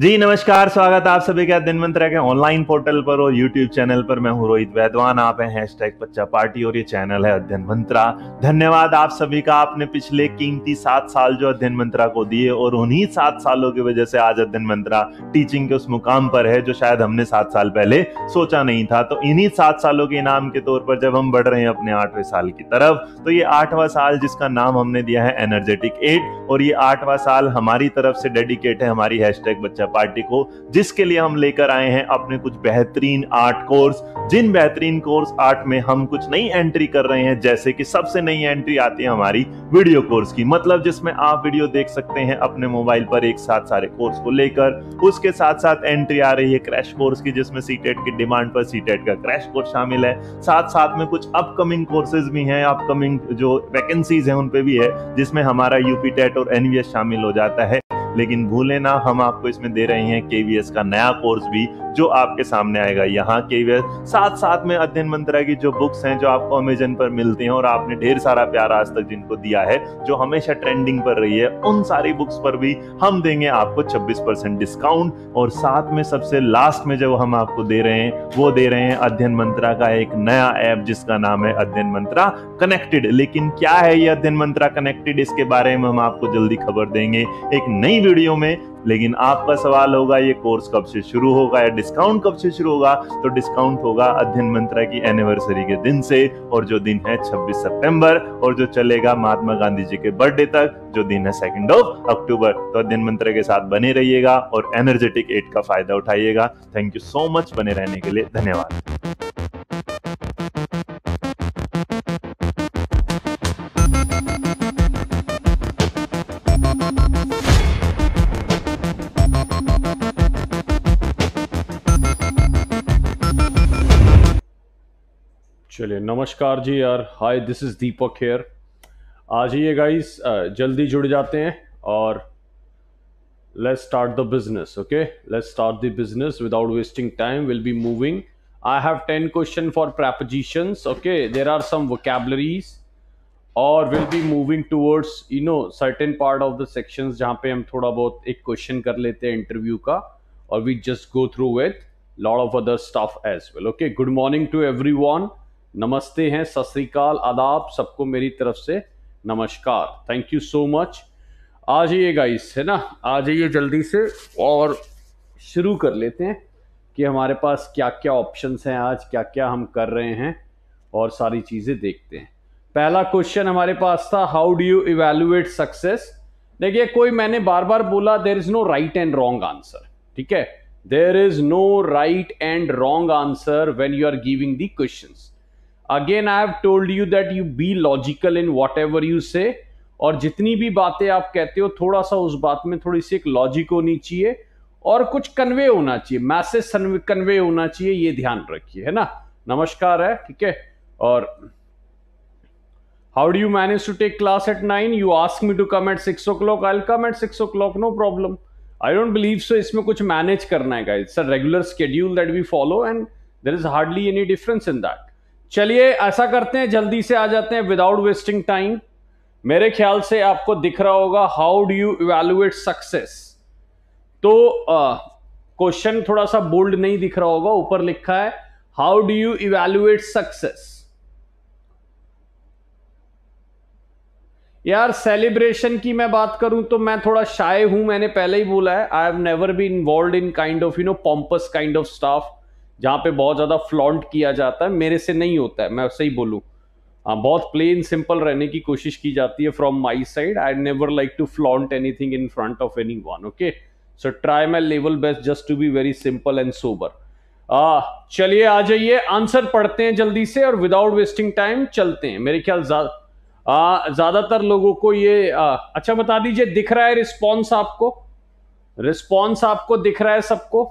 जी नमस्कार स्वागत आप सभी का दिन मंत्रा के ऑनलाइन पोर्टल पर और यूट्यूब चैनल पर मैं हूं रोहित वैद्वान आप हैं हैश टैग बच्चा पार्टी और ये चैनल है अध्ययन मंत्रा धन्यवाद आप सभी का आपने पिछले कीमती सात साल जो अध्ययन मंत्रा को दिए और उन्हीं सात सालों की वजह से आज अध्ययन मंत्रा टीचिंग के उस मुकाम पर है जो शायद हमने सात साल पहले सोचा नहीं था तो इन्हीं सात सालों के इनाम के तौर पर जब हम बढ़ रहे हैं अपने आठवें साल की तरफ तो ये आठवां साल जिसका नाम हमने दिया है एनर्जेटिक एट और ये आठवां साल हमारी तरफ से डेडिकेट है हमारी हैश बच्चा चर्चा पार्टी को जिसके लिए हम लेकर आए हैं अपने कुछ बेहतरीन आर्ट कोर्स जिन बेहतरीन कोर्स आर्ट में हम कुछ नई एंट्री कर रहे हैं जैसे कि सबसे नई एंट्री आती है हमारी वीडियो कोर्स की मतलब जिसमें आप वीडियो देख सकते हैं अपने मोबाइल पर एक साथ सारे कोर्स को लेकर उसके साथ साथ एंट्री आ रही है क्रैश कोर्स की जिसमें सीटेट की डिमांड पर सीटेट का क्रैश कोर्स शामिल है साथ साथ में कुछ अपकमिंग कोर्सेज भी हैं अपकमिंग जो वैकेंसीज हैं उन पे भी है जिसमें हमारा यूपी टेट और एनवीएस शामिल हो जाता है लेकिन भूले ना हम आपको इसमें दे रहे हैं केवीएस का नया कोर्स भी जो आपके सामने आएगा यहाँ केवीएस साथ साथ में अध्ययन मंत्रा की जो बुक्स हैं जो आपको अमेजन पर मिलते हैं और आपने ढेर सारा प्यार आज तक जिनको दिया है जो हमेशा ट्रेंडिंग पर रही है उन सारी बुक्स पर भी हम देंगे आपको छब्बीस डिस्काउंट और साथ में सबसे लास्ट में जब हम आपको दे रहे हैं वो दे रहे हैं अध्ययन मंत्रा का एक नया ऐप जिसका नाम है अध्ययन मंत्रा कनेक्टेड लेकिन क्या है ये अध्ययन मंत्रा कनेक्टेड इसके बारे में हम आपको जल्दी खबर देंगे एक नई वीडियो में लेकिन आपका सवाल होगा ये कोर्स कब से शुरू होगा या डिस्काउंट कब से शुरू होगा तो डिस्काउंट होगा अध्ययन मंत्रा की एनिवर्सरी के दिन से और जो दिन है 26 सितंबर और जो चलेगा महात्मा गांधी जी के बर्थडे तक जो दिन है सेकेंड ऑफ अक्टूबर तो अध्ययन मंत्रा के साथ बने रहिएगा और एनर्जेटिक एड का फायदा उठाइएगा थैंक यू सो मच बने रहने के लिए धन्यवाद चलिए नमस्कार जी यार hi this is Deepak here आ जाइए गाइस जल्दी जुड़ जाते हैं और let's start the business okay let's start the business without wasting time will be moving I have ten question for prepositions okay there are some vocabularies और will be moving towards you know certain part of the sections जहाँ पे हम थोड़ा बहुत एक question कर लेते हैं इंटरव्यू का और we just go through with lot of other stuff as well okay good morning to everyone नमस्ते हैं सत श्रीकाल आदाब सबको मेरी तरफ से नमस्कार थैंक यू सो मच आ जाइए गाइस है ना आ जाइए जल्दी से और शुरू कर लेते हैं कि हमारे पास क्या क्या ऑप्शंस हैं आज क्या क्या हम कर रहे हैं और सारी चीज़ें देखते हैं पहला क्वेश्चन हमारे पास था how do you evaluate success देखिए कोई मैंने बार बार बोला there is no right and wrong answer ठीक है there is no right and wrong answer when you are giving the question again I have told you that you be logical in whatever you say और जितनी भी बातें आप कहते हो थोड़ा सा उस बात में थोड़ी सी एक लॉजिक होनी चाहिए और कुछ कन्वे होना चाहिए मैसेज कन्वे होना चाहिए ये ध्यान रखिए है ना नमस्कार है ठीक है और you manage to take class at nine you ask me to come at six o'clock I come at six o'clock no problem I don't believe so इसमें कुछ मैनेज करना है it's a regular schedule that we follow and there is hardly any difference in that चलिए ऐसा करते हैं जल्दी से आ जाते हैं विदाउट वेस्टिंग टाइम मेरे ख्याल से आपको दिख रहा होगा how do you evaluate success तो क्वेश्चन थोड़ा सा बोल्ड नहीं दिख रहा होगा ऊपर लिखा है how do you evaluate success यार सेलिब्रेशन की मैं बात करूं तो मैं थोड़ा शाय हूं मैंने पहले ही बोला है I have never be involve in kind of you know pompous kind of stuff जहाँ पे बहुत ज़्यादा फ्लॉन्ट किया जाता है मेरे से नहीं होता है मैं उसे ही बोलूँ हाँ बहुत प्लेन सिंपल रहने की कोशिश की जाती है from my side I never like to flaunt anything in front of anyone okay so try my level best just to be very simple and sober चलिए आ जाइए आंसर पढ़ते हैं जल्दी से और विदाउट वेस्टिंग टाइम चलते हैं मेरे ख्याल ज़्यादातर लोगों को ये आ, अच्छा बता दीजिए दिख रहा है रिस्पॉन्स आपको रिस्पॉन्स आपको दिख रहा है सबको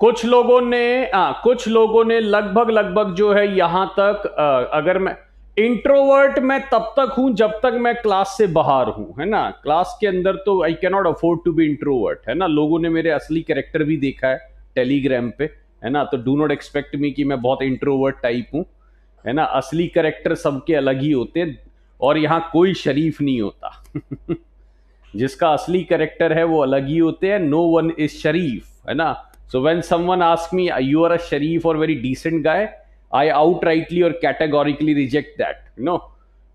कुछ लोगों ने आ, कुछ लोगों ने लगभग लगभग जो है यहां तक आ, अगर मैं इंट्रोवर्ट मैं तब तक हूं जब तक मैं क्लास से बाहर हूं है ना क्लास के अंदर तो I can not afford to be introvert है ना लोगों ने मेरे असली कैरेक्टर भी देखा है टेलीग्राम पे है ना तो डू नॉट एक्सपेक्ट मी कि मैं बहुत इंट्रोवर्ट टाइप हूं है ना असली करेक्टर सबके अलग ही होते हैं और यहाँ कोई शरीफ नहीं होता जिसका असली करेक्टर है वो अलग ही होते हैं नो वन इज शरीफ है ना so when someone ask me you are a शरीफ और very decent guy I outrightly और कैटेगोरिकली रिजेक्ट दैट नो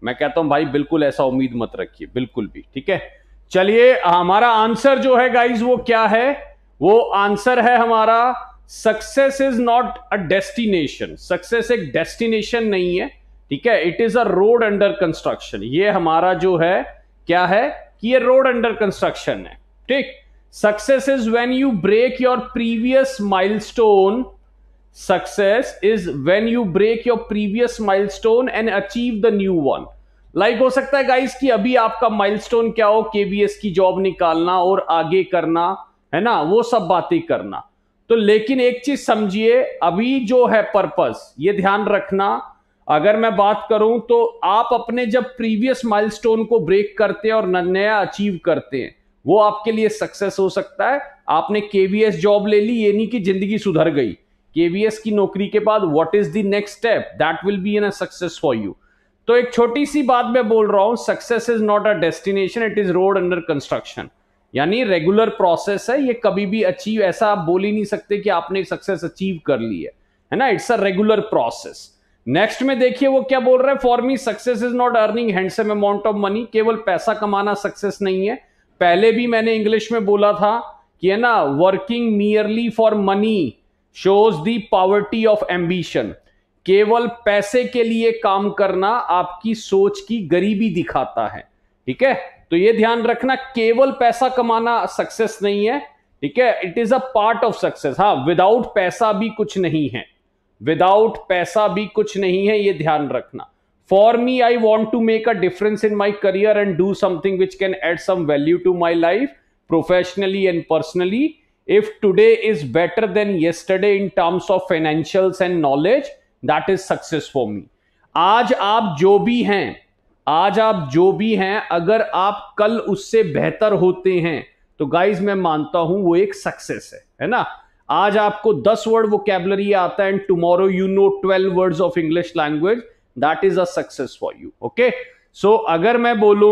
मैं कहता हूं भाई बिल्कुल ऐसा उम्मीद मत रखिए बिल्कुल भी ठीक है चलिए हमारा आंसर जो है गाइज वो क्या है वो आंसर है हमारा success is not a destination success एक डेस्टिनेशन नहीं है ठीक है it is a road under construction ये हमारा जो है क्या है कि ये रोड अंडर कंस्ट्रक्शन है ठीक success is when you break your previous milestone success is when you break your previous milestone and achieve the new one like हो सकता है गाइस कि अभी आपका माइल स्टोन क्या हो केबीएस की जॉब निकालना और आगे करना है ना वो सब बातें करना तो लेकिन एक चीज समझिए अभी जो है पर्पस ये ध्यान रखना अगर मैं बात करूं तो आप अपने जब प्रीवियस माइलस्टोन को ब्रेक करते हैं और नया अचीव करते हैं वो आपके लिए सक्सेस हो सकता है आपने केवीएस जॉब ले ली ये नहीं कि जिंदगी सुधर गई केवीएस की नौकरी के बाद what is the next step that will be an a success for you तो एक छोटी सी बात मैं बोल रहा हूं success is not a destination it is road under construction यानी रेगुलर प्रोसेस है ये कभी भी अचीव ऐसा आप बोल ही नहीं सकते कि आपने सक्सेस अचीव कर ली है है ना it's a regular process next में देखिए वो क्या बोल रहे हैं for me success is not earning handsome amount of money केवल पैसा कमाना सक्सेस नहीं है पहले भी मैंने इंग्लिश में बोला था कि है ना working merely for money shows the poverty of ambition केवल पैसे के लिए काम करना आपकी सोच की गरीबी दिखाता है ठीक है तो ये ध्यान रखना केवल पैसा कमाना सक्सेस नहीं है ठीक है it is a part of success हाँ विदाउट पैसा भी कुछ नहीं है विदाउट पैसा भी कुछ नहीं है ये ध्यान रखना for me I want to make a difference in my career and do something which can add some value to my life professionally and personally if today is better than yesterday in terms of financials and knowledge that is success for me आज आप जो भी हैं आज आप जो भी हैं अगर आप कल उससे बेहतर होते हैं तो गाइज मैं मानता हूं वो एक सक्सेस है है ना आज आपको दस वर्ड वो कैबलरी आता है and tomorrow you know twelve words of English language that is a success for you okay so अगर मैं बोलू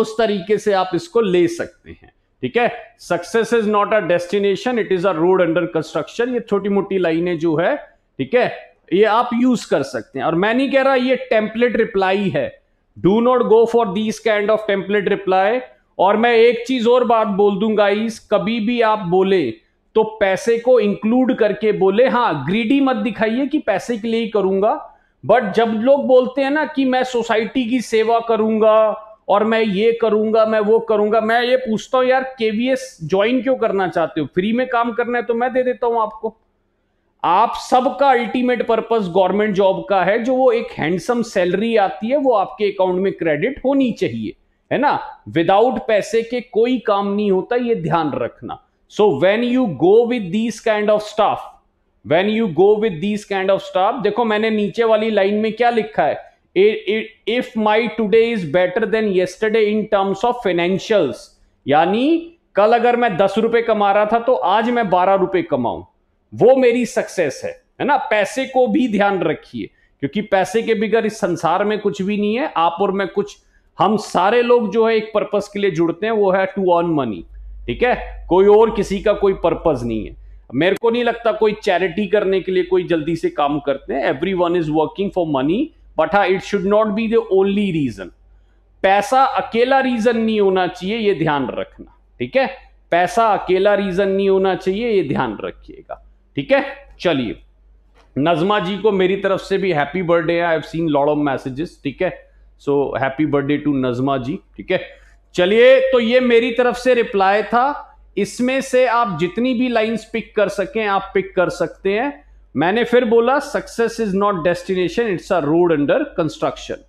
उस तरीके से आप इसको ले सकते हैं ठीक है success is not a destination it is a road under construction ये छोटी मोटी लाइनें जो है ठीक है ये आप यूज कर सकते हैं और मैं नहीं कह रहा ये टेम्पलेट रिप्लाई है do not go for these kind of template reply और मैं एक चीज और बात बोल दूंगा इस कभी भी आप बोले तो पैसे को इंक्लूड करके बोले हाँ ग्रीडी मत दिखाइए कि पैसे के लिए ही करूंगा बट जब लोग बोलते हैं ना कि मैं सोसाइटी की सेवा करूंगा और मैं ये करूंगा मैं वो करूंगा मैं ये पूछता हूं यार केवीएस ज्वाइन क्यों करना चाहते हो फ्री में काम करना है तो मैं दे देता हूं आपको आप सबका अल्टीमेट पर्पस गवर्नमेंट जॉब का है जो वो एक हैंडसम सैलरी आती है वो आपके अकाउंट में क्रेडिट होनी चाहिए है ना विदाउट पैसे के कोई काम नहीं होता ये ध्यान रखना so when you go with these kind of stuff when you go with these kind of stuff देखो मैंने नीचे वाली लाइन में क्या लिखा है if my today is better than yesterday in terms of financials यानी कल अगर मैं दस रुपए कमा रहा था तो आज मैं बारह रुपए कमाऊं वो मेरी सक्सेस है है ना पैसे को भी ध्यान रखिए क्योंकि पैसे के बिगैर इस संसार में कुछ भी नहीं है आप और मैं कुछ हम सारे लोग जो है एक पर्पज के लिए जुड़ते हैं वो है टू अर्न मनी ठीक है कोई और किसी का कोई पर्पज नहीं है मेरे को नहीं लगता कोई चैरिटी करने के लिए कोई जल्दी से काम करते हैं everyone is working for money but हा it should not be the only reason पैसा अकेला रीजन नहीं होना चाहिए ये ध्यान रखना ठीक है पैसा अकेला रीजन नहीं होना चाहिए ये ध्यान रखिएगा ठीक है चलिए नजमा जी को मेरी तरफ से भी happy birthday I have seen lot of messages ठीक है so happy birthday to Najma ji ठीक है चलिए तो ये मेरी तरफ से रिप्लाई था इसमें से आप जितनी भी लाइंस पिक कर सकें आप पिक कर सकते हैं मैंने फिर बोला success is not destination it's a road under construction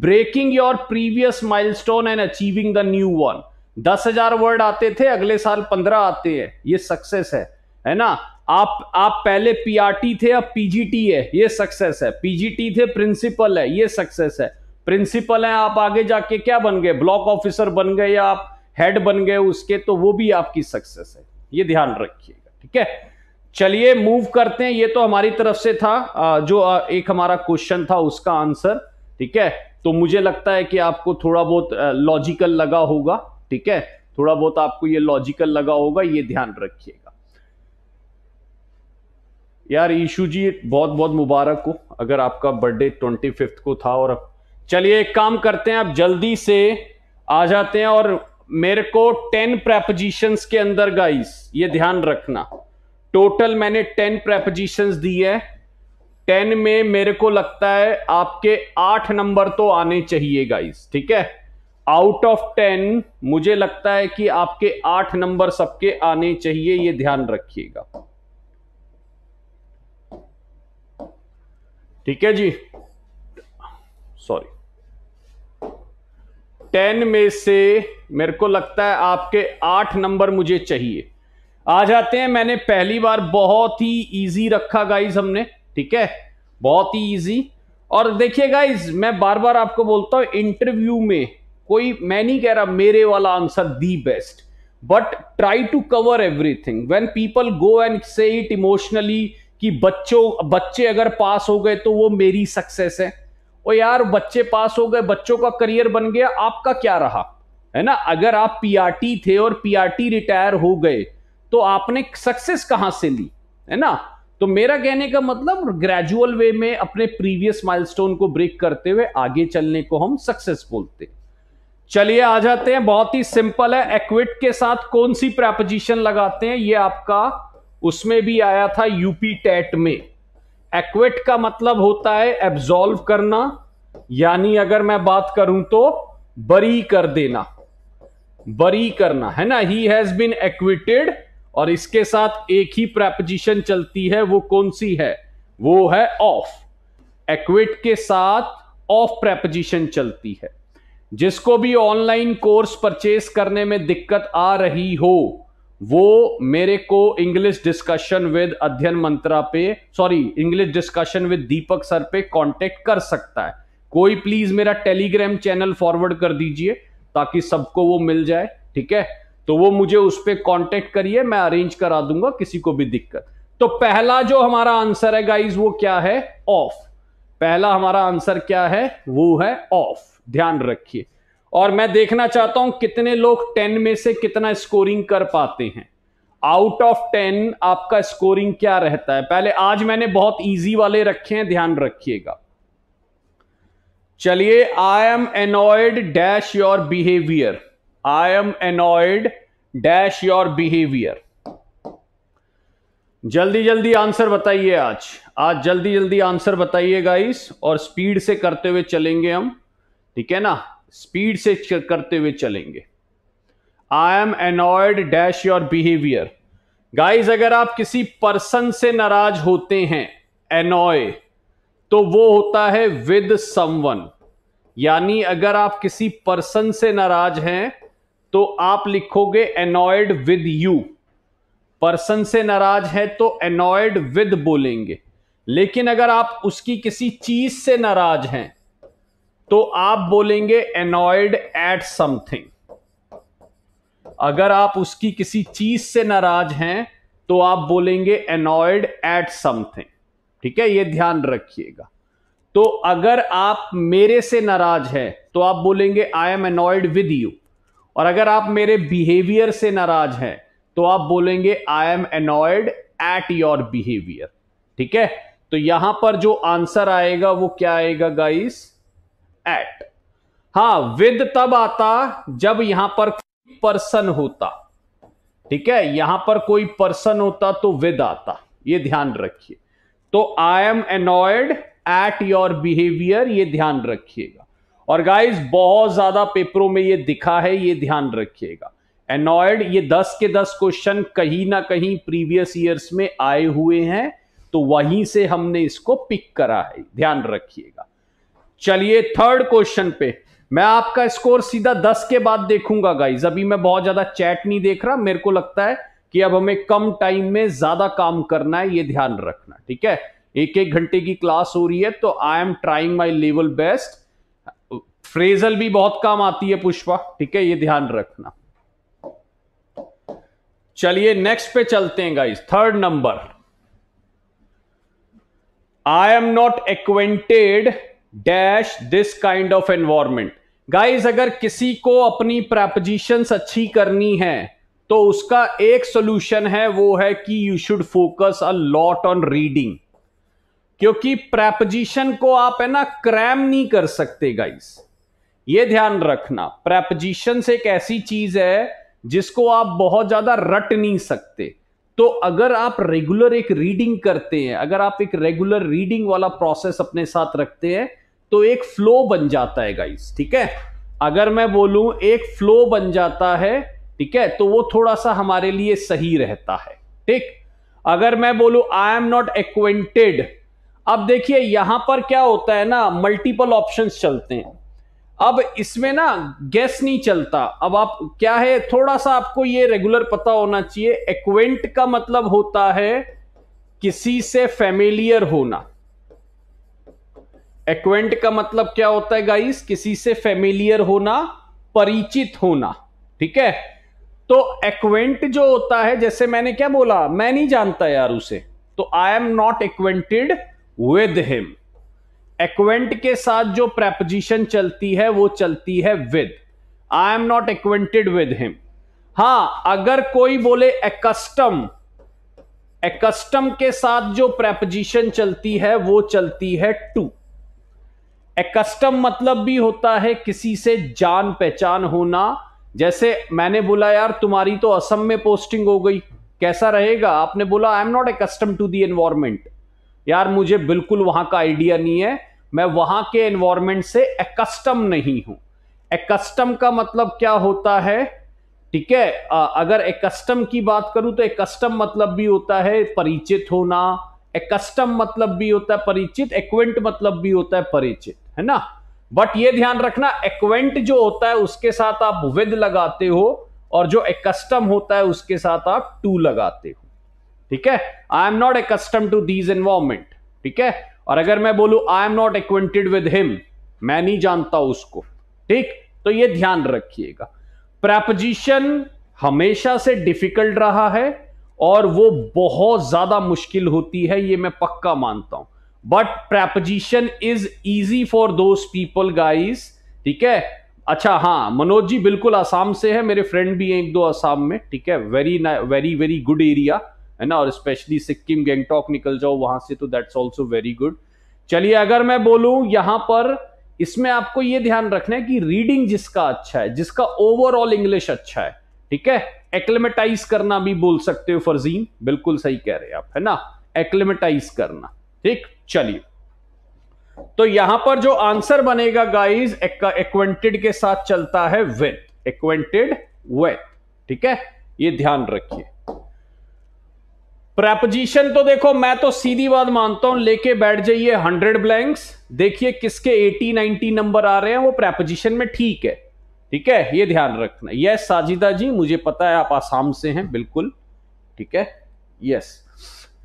breaking your previous milestone and achieving the new one दस हजार वर्ड आते थे अगले साल पंद्रह आते हैं ये सक्सेस है है ना आप आप पहले पीआरटी थे अब पीजीटी है ये सक्सेस है पीजीटी थे प्रिंसिपल है ये सक्सेस है प्रिंसिपल है आप आगे जाके क्या बन गए ब्लॉक ऑफिसर बन गए या आप हेड बन गए उसके तो वो भी आपकी सक्सेस है ये ध्यान रखिएगा ठीक है चलिए मूव करते हैं ये तो हमारी तरफ से था जो एक हमारा क्वेश्चन था उसका आंसर ठीक है तो मुझे लगता है कि आपको थोड़ा बहुत लॉजिकल लगा होगा ठीक है थोड़ा बहुत आपको ये लॉजिकल लगा होगा ये ध्यान रखिएगा यार ईशू जी बहुत बहुत मुबारक हो अगर आपका बर्थडे ट्वेंटी फिफ्थ को था और चलिए एक काम करते हैं आप जल्दी से आ जाते हैं और मेरे को टेन प्रेपोजिशंस के अंदर गाइस ये ध्यान रखना टोटल मैंने टेन प्रेपोजिशंस दी है टेन में मेरे को लगता है आपके आठ नंबर तो आने चाहिए गाइस ठीक है आउट ऑफ टेन मुझे लगता है कि आपके आठ नंबर सबके आने चाहिए ये ध्यान रखिएगा ठीक है जी सॉरी टेन में से मेरे को लगता है आपके आठ नंबर मुझे चाहिए आ जाते हैं मैंने पहली बार बहुत ही इजी रखा गाइज हमने ठीक है बहुत ही इजी और देखिए गाइज मैं बार बार आपको बोलता हूं इंटरव्यू में कोई मैं नहीं कह रहा मेरे वाला answer the best but try to cover everything when people go and say it emotionally कि बच्चों बच्चे अगर पास हो गए तो वो मेरी सक्सेस है ओ यार बच्चे पास हो गए बच्चों का करियर बन गया आपका क्या रहा है ना अगर आप पीआरटी थे और पीआरटी रिटायर हो गए तो आपने सक्सेस कहां से ली है ना तो मेरा कहने का मतलब ग्रेजुअल वे में अपने प्रीवियस माइलस्टोन को ब्रेक करते हुए आगे चलने को हम सक्सेस बोलते चलिए आ जाते हैं बहुत ही सिंपल है एक्विट के साथ कौन सी प्रपोजिशन लगाते हैं ये आपका उसमें भी आया था यूपी टेट में एक्वेट का मतलब होता है एब्जॉल्व करना यानी अगर मैं बात करूं तो बरी कर देना बरी करना है ना ही हैज बिन एक्विटेड और इसके साथ एक ही प्रेपोजिशन चलती है वो कौन सी है वो है ऑफ एक्विट के साथ ऑफ प्रेपोजिशन चलती है जिसको भी ऑनलाइन कोर्स परचेस करने में दिक्कत आ रही हो वो मेरे को English discussion with Adhyayan Mantra पे sorry English discussion with Deepak sir पे कांटेक्ट कर सकता है कोई प्लीज मेरा टेलीग्राम चैनल फॉरवर्ड कर दीजिए ताकि सबको वो मिल जाए ठीक है तो वो मुझे उस पर कॉन्टेक्ट करिए मैं अरेंज करा दूंगा किसी को भी दिक्कत तो पहला जो हमारा आंसर है गाइज वो क्या है ऑफ पहला हमारा आंसर क्या है वो है ऑफ ध्यान रखिए और मैं देखना चाहता हूं कितने लोग टेन में से कितना स्कोरिंग कर पाते हैं आउट ऑफ टेन आपका स्कोरिंग क्या रहता है पहले आज मैंने बहुत इजी वाले रखे हैं ध्यान रखिएगा चलिए I am annoyed dash your behaviour I am annoyed dash your behaviour जल्दी जल्दी आंसर बताइए आज आज जल्दी जल्दी आंसर बताइए गाइस और स्पीड से करते हुए चलेंगे हम ठीक है ना स्पीड से करते हुए चलेंगे I am annoyed dash your behaviour guys अगर आप किसी पर्सन से नाराज होते हैं एनॉय तो वो होता है विद समवन यानी अगर आप किसी पर्सन से नाराज हैं तो आप लिखोगे एनॉयड विद यू पर्सन से नाराज है तो एनॉयड विद बोलेंगे लेकिन अगर आप उसकी किसी चीज से नाराज हैं तो आप बोलेंगे एनॉयड एट समथिंग अगर आप उसकी किसी चीज से नाराज हैं तो आप बोलेंगे एनॉयड एट समथिंग ठीक है ये ध्यान रखिएगा तो अगर आप मेरे से नाराज हैं तो आप बोलेंगे I am annoyed with you और अगर आप मेरे बिहेवियर से नाराज हैं तो आप बोलेंगे I am annoyed at your behaviour ठीक है तो यहां पर जो आंसर आएगा वो क्या आएगा गाइस एट हा विद तब आता जब यहां पर पर्सन होता ठीक है यहां पर कोई पर्सन होता तो विद आता ये ध्यान रखिए तो I am annoyed at your behaviour ये ध्यान रखिएगा और गाइस बहुत ज्यादा पेपरों में ये दिखा है ये ध्यान रखिएगा एनॉयड ये 10 के 10 क्वेश्चन कहीं ना कहीं प्रीवियस ईयर्स में आए हुए हैं तो वहीं से हमने इसको पिक करा है ध्यान रखिएगा चलिए थर्ड क्वेश्चन पे मैं आपका स्कोर सीधा दस के बाद देखूंगा गाइज अभी मैं बहुत ज्यादा चैट नहीं देख रहा मेरे को लगता है कि अब हमें कम टाइम में ज्यादा काम करना है ये ध्यान रखना ठीक है एक एक घंटे की क्लास हो रही है तो I am trying my level best phrasal भी बहुत काम आती है पुष्पा ठीक है ये ध्यान रखना चलिए नेक्स्ट पे चलते हैं guys third number I am not acquainted dash this kind of environment guys अगर किसी को अपनी प्रेपोजिशंस अच्छी करनी है तो उसका एक सोल्यूशन है वो है कि you should focus a lot on reading क्योंकि प्रेपोजिशन को आप है ना क्रैम नहीं कर सकते गाइस ये ध्यान रखना प्रेपोजिशन से एक ऐसी चीज है जिसको आप बहुत ज्यादा रट नहीं सकते तो अगर आप रेगुलर एक रीडिंग करते हैं अगर आप एक रेगुलर रीडिंग वाला प्रोसेस अपने साथ रखते हैं तो एक फ्लो बन जाता है गाइस ठीक है अगर मैं बोलूं एक फ्लो बन जाता है ठीक है तो वो थोड़ा सा हमारे लिए सही रहता है ठीक अगर मैं बोलूं आई एम नॉट एक्वेंटेड अब देखिए यहां पर क्या होता है ना मल्टीपल ऑप्शंस चलते हैं अब इसमें ना गैस नहीं चलता अब आप क्या है थोड़ा सा आपको ये रेगुलर पता होना चाहिए एक्वेंट का मतलब होता है किसी से फेमिलियर होना एक्वेंट का मतलब क्या होता है गाइस किसी से फेमिलियर होना परिचित होना ठीक है तो एक्वेंट जो होता है जैसे मैंने क्या बोला मैं नहीं जानता यार उसे तो I am not acquainted with him acquaint के साथ जो प्रेपोजिशन चलती है वो चलती है with I am not acquainted with him हां अगर कोई बोले एकस्टम एकस्टम के साथ जो प्रेपोजिशन चलती है वो चलती है टू एकस्टम कस्टम मतलब भी होता है किसी से जान पहचान होना जैसे मैंने बोला यार तुम्हारी तो असम में पोस्टिंग हो गई कैसा रहेगा आपने बोला I am not accustomed to the environment यार मुझे बिल्कुल वहां का आइडिया नहीं है मैं वहां के एनवायरमेंट से एकस्टम नहीं हूं एकस्टम का मतलब क्या होता है ठीक है अगर एकस्टम की बात करूं तो एकस्टम मतलब भी होता है परिचित होना एकस्टम मतलब भी होता है परिचित एक्वेंट मतलब भी होता है परिचित है ना बट ये ध्यान रखना एक्वेंट जो होता है उसके साथ आप विद लगाते हो और जो एकस्टम होता है उसके साथ आप टू लगाते हो ठीक है I am not accustomed to these environment ठीक है और अगर मैं बोलू I am not acquainted with him मैं नहीं जानता उसको ठीक तो ये ध्यान रखिएगा प्रेपोजिशन हमेशा से डिफिकल्ट रहा है और वो बहुत ज्यादा मुश्किल होती है ये मैं पक्का मानता हूं but preposition is easy for those people guys ठीक है अच्छा हाँ मनोज जी बिल्कुल आसाम से है मेरे फ्रेंड भी हैं एक दो आसाम में ठीक है very very very good area है ना और स्पेशली सिक्किम गैंगटॉक निकल जाओ वहां से तो दैट्स ऑल्सो वेरी गुड चलिए अगर मैं बोलूं यहां पर इसमें आपको यह ध्यान रखना है कि रीडिंग जिसका अच्छा है जिसका ओवरऑल इंग्लिश अच्छा है ठीक है एक्लेमेटाइज करना भी बोल सकते हो फर्जीन बिल्कुल सही कह रहे हैं आप है ना एक्लेमेटाइज करना ठीक चलिए तो यहां पर जो आंसर बनेगा गाइज एक्वेंटेड के साथ चलता है विथ एक्वेंटेड विथ ठीक है ये ध्यान रखिए प्रेपोजिशन तो देखो मैं तो सीधी बात मानता हूं लेके बैठ जाइए हंड्रेड ब्लैंक्स देखिए किसके एटी नाइनटी नंबर आ रहे हैं वो प्रेपोजिशन में ठीक है ठीक है ये ध्यान रखना यस साजिदा जी मुझे पता है आप आसाम से हैं बिल्कुल ठीक है यस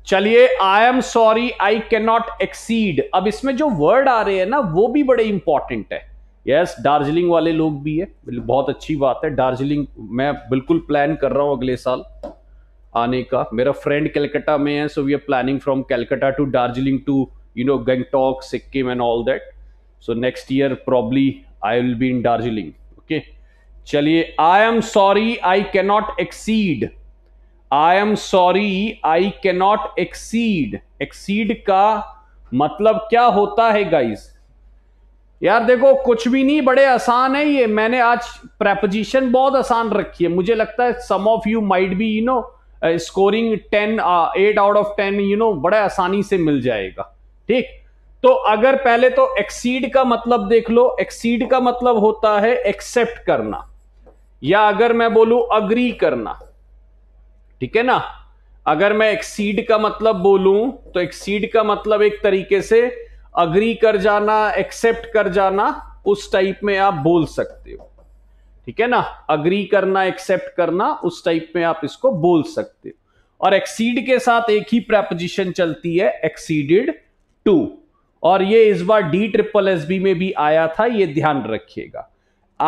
चलिए I am sorry I can not exceed अब इसमें जो वर्ड आ रहे हैं ना वो भी बड़े इंपॉर्टेंट है यस yes, दार्जिलिंग वाले लोग भी है बहुत अच्छी बात है दार्जिलिंग मैं बिल्कुल प्लान कर रहा हूँ अगले साल आने का मेरा फ्रेंड कैलकटा में है so we are planning from Calcutta to Darjeeling to you know Gangtok Sikkim and all that so next year probably I will be in Darjeeling okay चलिए I am sorry I cannot exceed I am sorry I cannot exceed exceed का मतलब क्या होता है guys यार देखो कुछ भी नहीं बड़े आसान है ये मैंने आज प्रेपोजिशन बहुत आसान रखी है मुझे लगता है some of you might be you know scoring ten eight out of ten you know बड़े आसानी से मिल जाएगा ठीक तो अगर पहले तो एक्सीड का मतलब देख लो एक्सीड का मतलब होता है एक्सेप्ट करना या अगर मैं बोलू अग्री करना ठीक है ना अगर मैं एक्सीड का मतलब बोलूं तो एक्सीड का मतलब एक तरीके से अग्री कर जाना एक्सेप्ट कर जाना उस टाइप में आप बोल सकते हो ठीक है ना अग्री करना एक्सेप्ट करना उस टाइप में आप इसको बोल सकते हो और एक्सीड के साथ एक ही प्रेपोजिशन चलती है एक्सीडेड टू और ये इस बार डी ट्रिपल एस बी में भी आया था ये ध्यान रखिएगा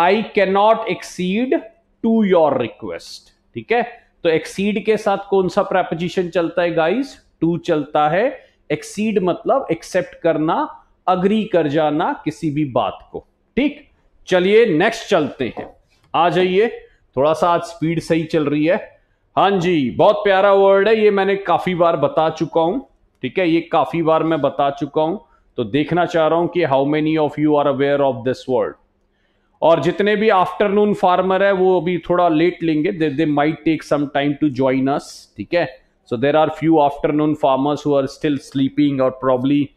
I cannot exceed to your request ठीक है तो एक्सीड के साथ कौन सा प्रेपोजिशन चलता है गाइस टू चलता है एक्सीड मतलब एक्सेप्ट करना अग्री कर जाना किसी भी बात को ठीक चलिए नेक्स्ट चलते हैं आ जाइए थोड़ा सा आज स्पीड सही चल रही है हां जी बहुत प्यारा वर्ड है ये मैंने काफी बार बता चुका हूं ठीक है ये काफी बार मैं बता चुका हूं तो देखना चाह रहा हूं कि how many of you are aware of this word और जितने भी आफ्टरनून फार्मर है वो अभी थोड़ा लेट लेंगे they might take some time to join us ठीक है so there are few afternoon farmers who are still sleeping और probably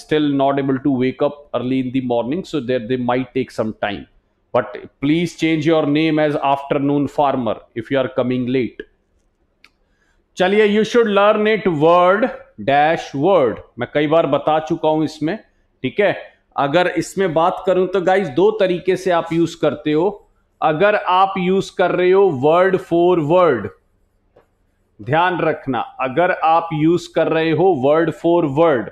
still not able to wake up early in the morning so there they might take some time but please change your name as afternoon farmer if you are coming late चलिए you should learn it word dash word मैं कई बार बता चुका हूं इसमें ठीक है अगर इसमें बात करूं तो गाइज दो तरीके से आप यूज करते हो अगर आप यूज कर रहे हो वर्ड फॉर वर्ड ध्यान रखना अगर आप यूज कर रहे हो वर्ड फॉर वर्ड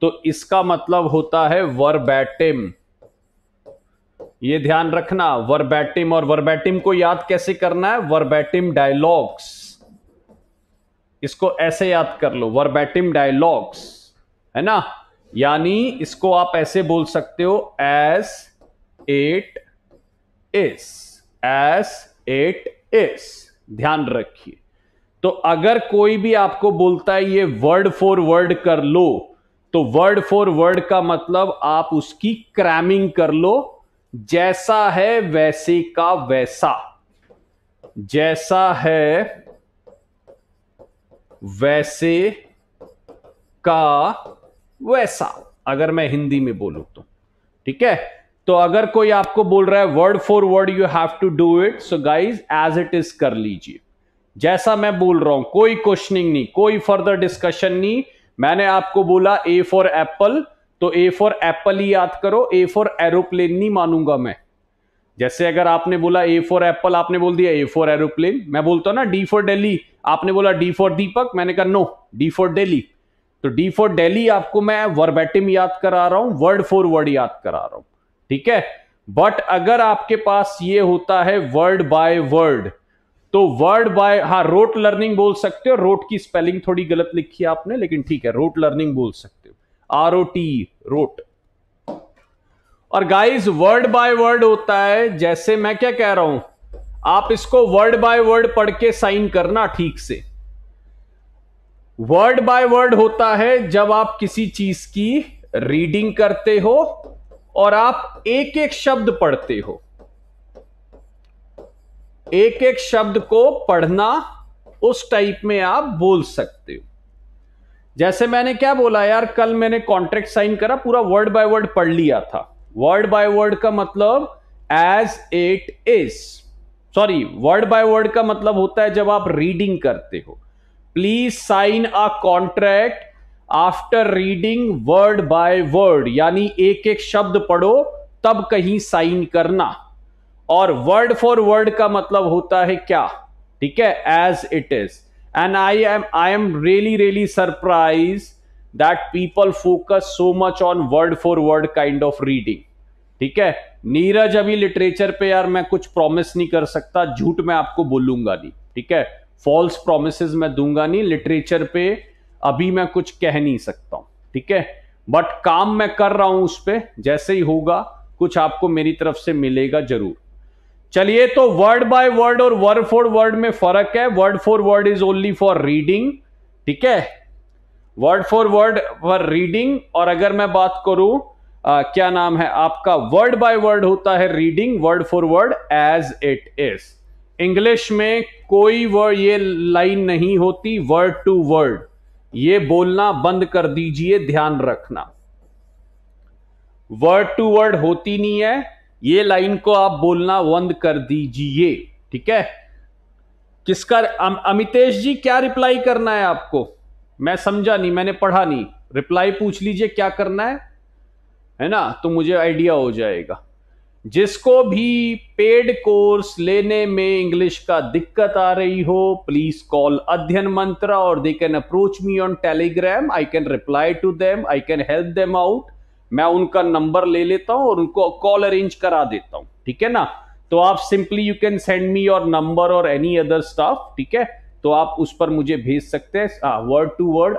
तो इसका मतलब होता है वर्बैटिम ये ध्यान रखना वर्बैटिम और वर्बैटिम को याद कैसे करना है वर्बैटिम डायलॉग्स इसको ऐसे याद कर लो वर्बैटिम डायलॉग्स है ना यानी इसको आप ऐसे बोल सकते हो as it is as it is ध्यान रखिए तो अगर कोई भी आपको बोलता है ये वर्ड फॉर वर्ड कर लो तो वर्ड फॉर वर्ड का मतलब आप उसकी क्रैमिंग कर लो जैसा है वैसे का वैसा जैसा है वैसे का वैसा अगर मैं हिंदी में बोलू तो ठीक है तो अगर कोई आपको बोल रहा है word for word you have to do it so guys as it is कर लीजिए जैसा मैं बोल रहा हूं कोई क्वेश्चनिंग नहीं कोई फर्दर डिस्कशन नहीं मैंने आपको बोला ए फॉर एप्पल तो ए फॉर एप्पल ही याद करो ए फॉर एरोप्लेन नहीं मानूंगा मैं जैसे अगर आपने बोला ए फॉर एप्पल आपने बोल दिया ए फॉर एरोप्लेन मैं बोलता हूं ना डी फॉर डेली आपने बोला डी फॉर दीपक मैंने कहा नो डी फॉर डेली तो डी फॉर डेली आपको मैं वर्बेटिम याद करा रहा हूं वर्ड फॉर वर्ड याद करा रहा हूं ठीक है बट अगर आपके पास ये होता है वर्ड बाय वर्ड तो वर्ड बाय हाँ रोट लर्निंग बोल सकते हो रोट की स्पेलिंग थोड़ी गलत लिखी है आपने लेकिन ठीक है रोट लर्निंग बोल सकते हो आर ओ टी रोट और गाइस वर्ड बाय वर्ड होता है जैसे मैं क्या कह रहा हूं आप इसको वर्ड बाय वर्ड पढ़ के साइन करना ठीक से वर्ड बाय वर्ड होता है जब आप किसी चीज की रीडिंग करते हो और आप एक एक शब्द पढ़ते हो एक एक शब्द को पढ़ना उस टाइप में आप बोल सकते हो जैसे मैंने क्या बोला यार कल मैंने कॉन्ट्रैक्ट साइन करा पूरा वर्ड बाय वर्ड पढ़ लिया था वर्ड बाय वर्ड का मतलब as it is sorry word by word का मतलब होता है जब आप रीडिंग करते हो please sign a contract after reading word by word यानी एक एक शब्द पढ़ो तब कहीं साइन करना और वर्ड फॉर वर्ड का मतलब होता है क्या ठीक है as it is and I am I am really really surprise that people focus so much on word for word kind of reading ठीक है नीरज अभी लिटरेचर पे यार मैं कुछ प्रॉमिस नहीं कर सकता झूठ मैं आपको बोलूंगा नहीं ठीक है फॉल्स प्रोमिस मैं दूंगा नहीं लिटरेचर पे अभी मैं कुछ कह नहीं सकता हूं ठीक है बट काम मैं कर रहा हूं उस पर जैसे ही होगा कुछ आपको मेरी तरफ से मिलेगा जरूर चलिए तो वर्ड बाय वर्ड और वर्ड फॉर वर्ड में फर्क है word for word is only for reading ठीक है word for word for reading और अगर मैं बात करूं आ, क्या नाम है आपका वर्ड बाय वर्ड होता है reading word for word as it is English में कोई वर्ड ये लाइन नहीं होती वर्ड टू वर्ड ये बोलना बंद कर दीजिए ध्यान रखना वर्ड टू वर्ड होती नहीं है ये लाइन को आप बोलना बंद कर दीजिए ठीक है किसका अम, अमितेश जी क्या रिप्लाई करना है आपको मैं समझा नहीं मैंने पढ़ा नहीं रिप्लाई पूछ लीजिए क्या करना है है ना तो मुझे आइडिया हो जाएगा जिसको भी पेड कोर्स लेने में इंग्लिश का दिक्कत आ रही हो प्लीज कॉल अध्ययन मंत्रा और they can approach me on Telegram I can reply to them I can help them out मैं उनका नंबर ले लेता हूं और उनको कॉल अरेंज करा देता हूं ठीक है ना तो आप simply you can send me your number और एनी अदर स्टाफ ठीक है तो आप उस पर मुझे भेज सकते हैं वर्ड टू वर्ड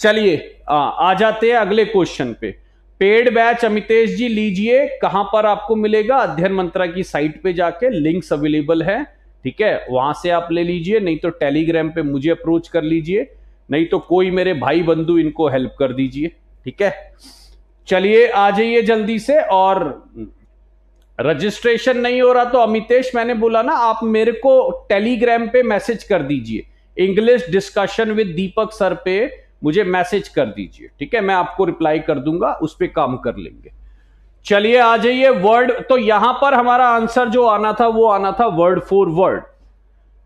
चलिए आ, हाँ, आ जाते हैं अगले क्वेश्चन पे पेड बैच अमितेश जी लीजिए कहां पर आपको मिलेगा अध्ययन मंत्रा की साइट पे जाके लिंक्स अवेलेबल है ठीक है वहां से आप ले लीजिए नहीं तो टेलीग्राम पे मुझे अप्रोच कर लीजिए नहीं तो कोई मेरे भाई बंधु इनको हेल्प कर दीजिए ठीक है चलिए आ जाइए जल्दी से और रजिस्ट्रेशन नहीं हो रहा तो अमितेश मैंने बोला ना आप मेरे को टेलीग्राम पे मैसेज कर दीजिए English discussion with Deepak sir पे मुझे मैसेज कर दीजिए ठीक है मैं आपको रिप्लाई कर दूंगा उस पर काम कर लेंगे चलिए आ जाइए वर्ड तो यहां पर हमारा आंसर जो आना था वो आना था वर्ड फॉर वर्ड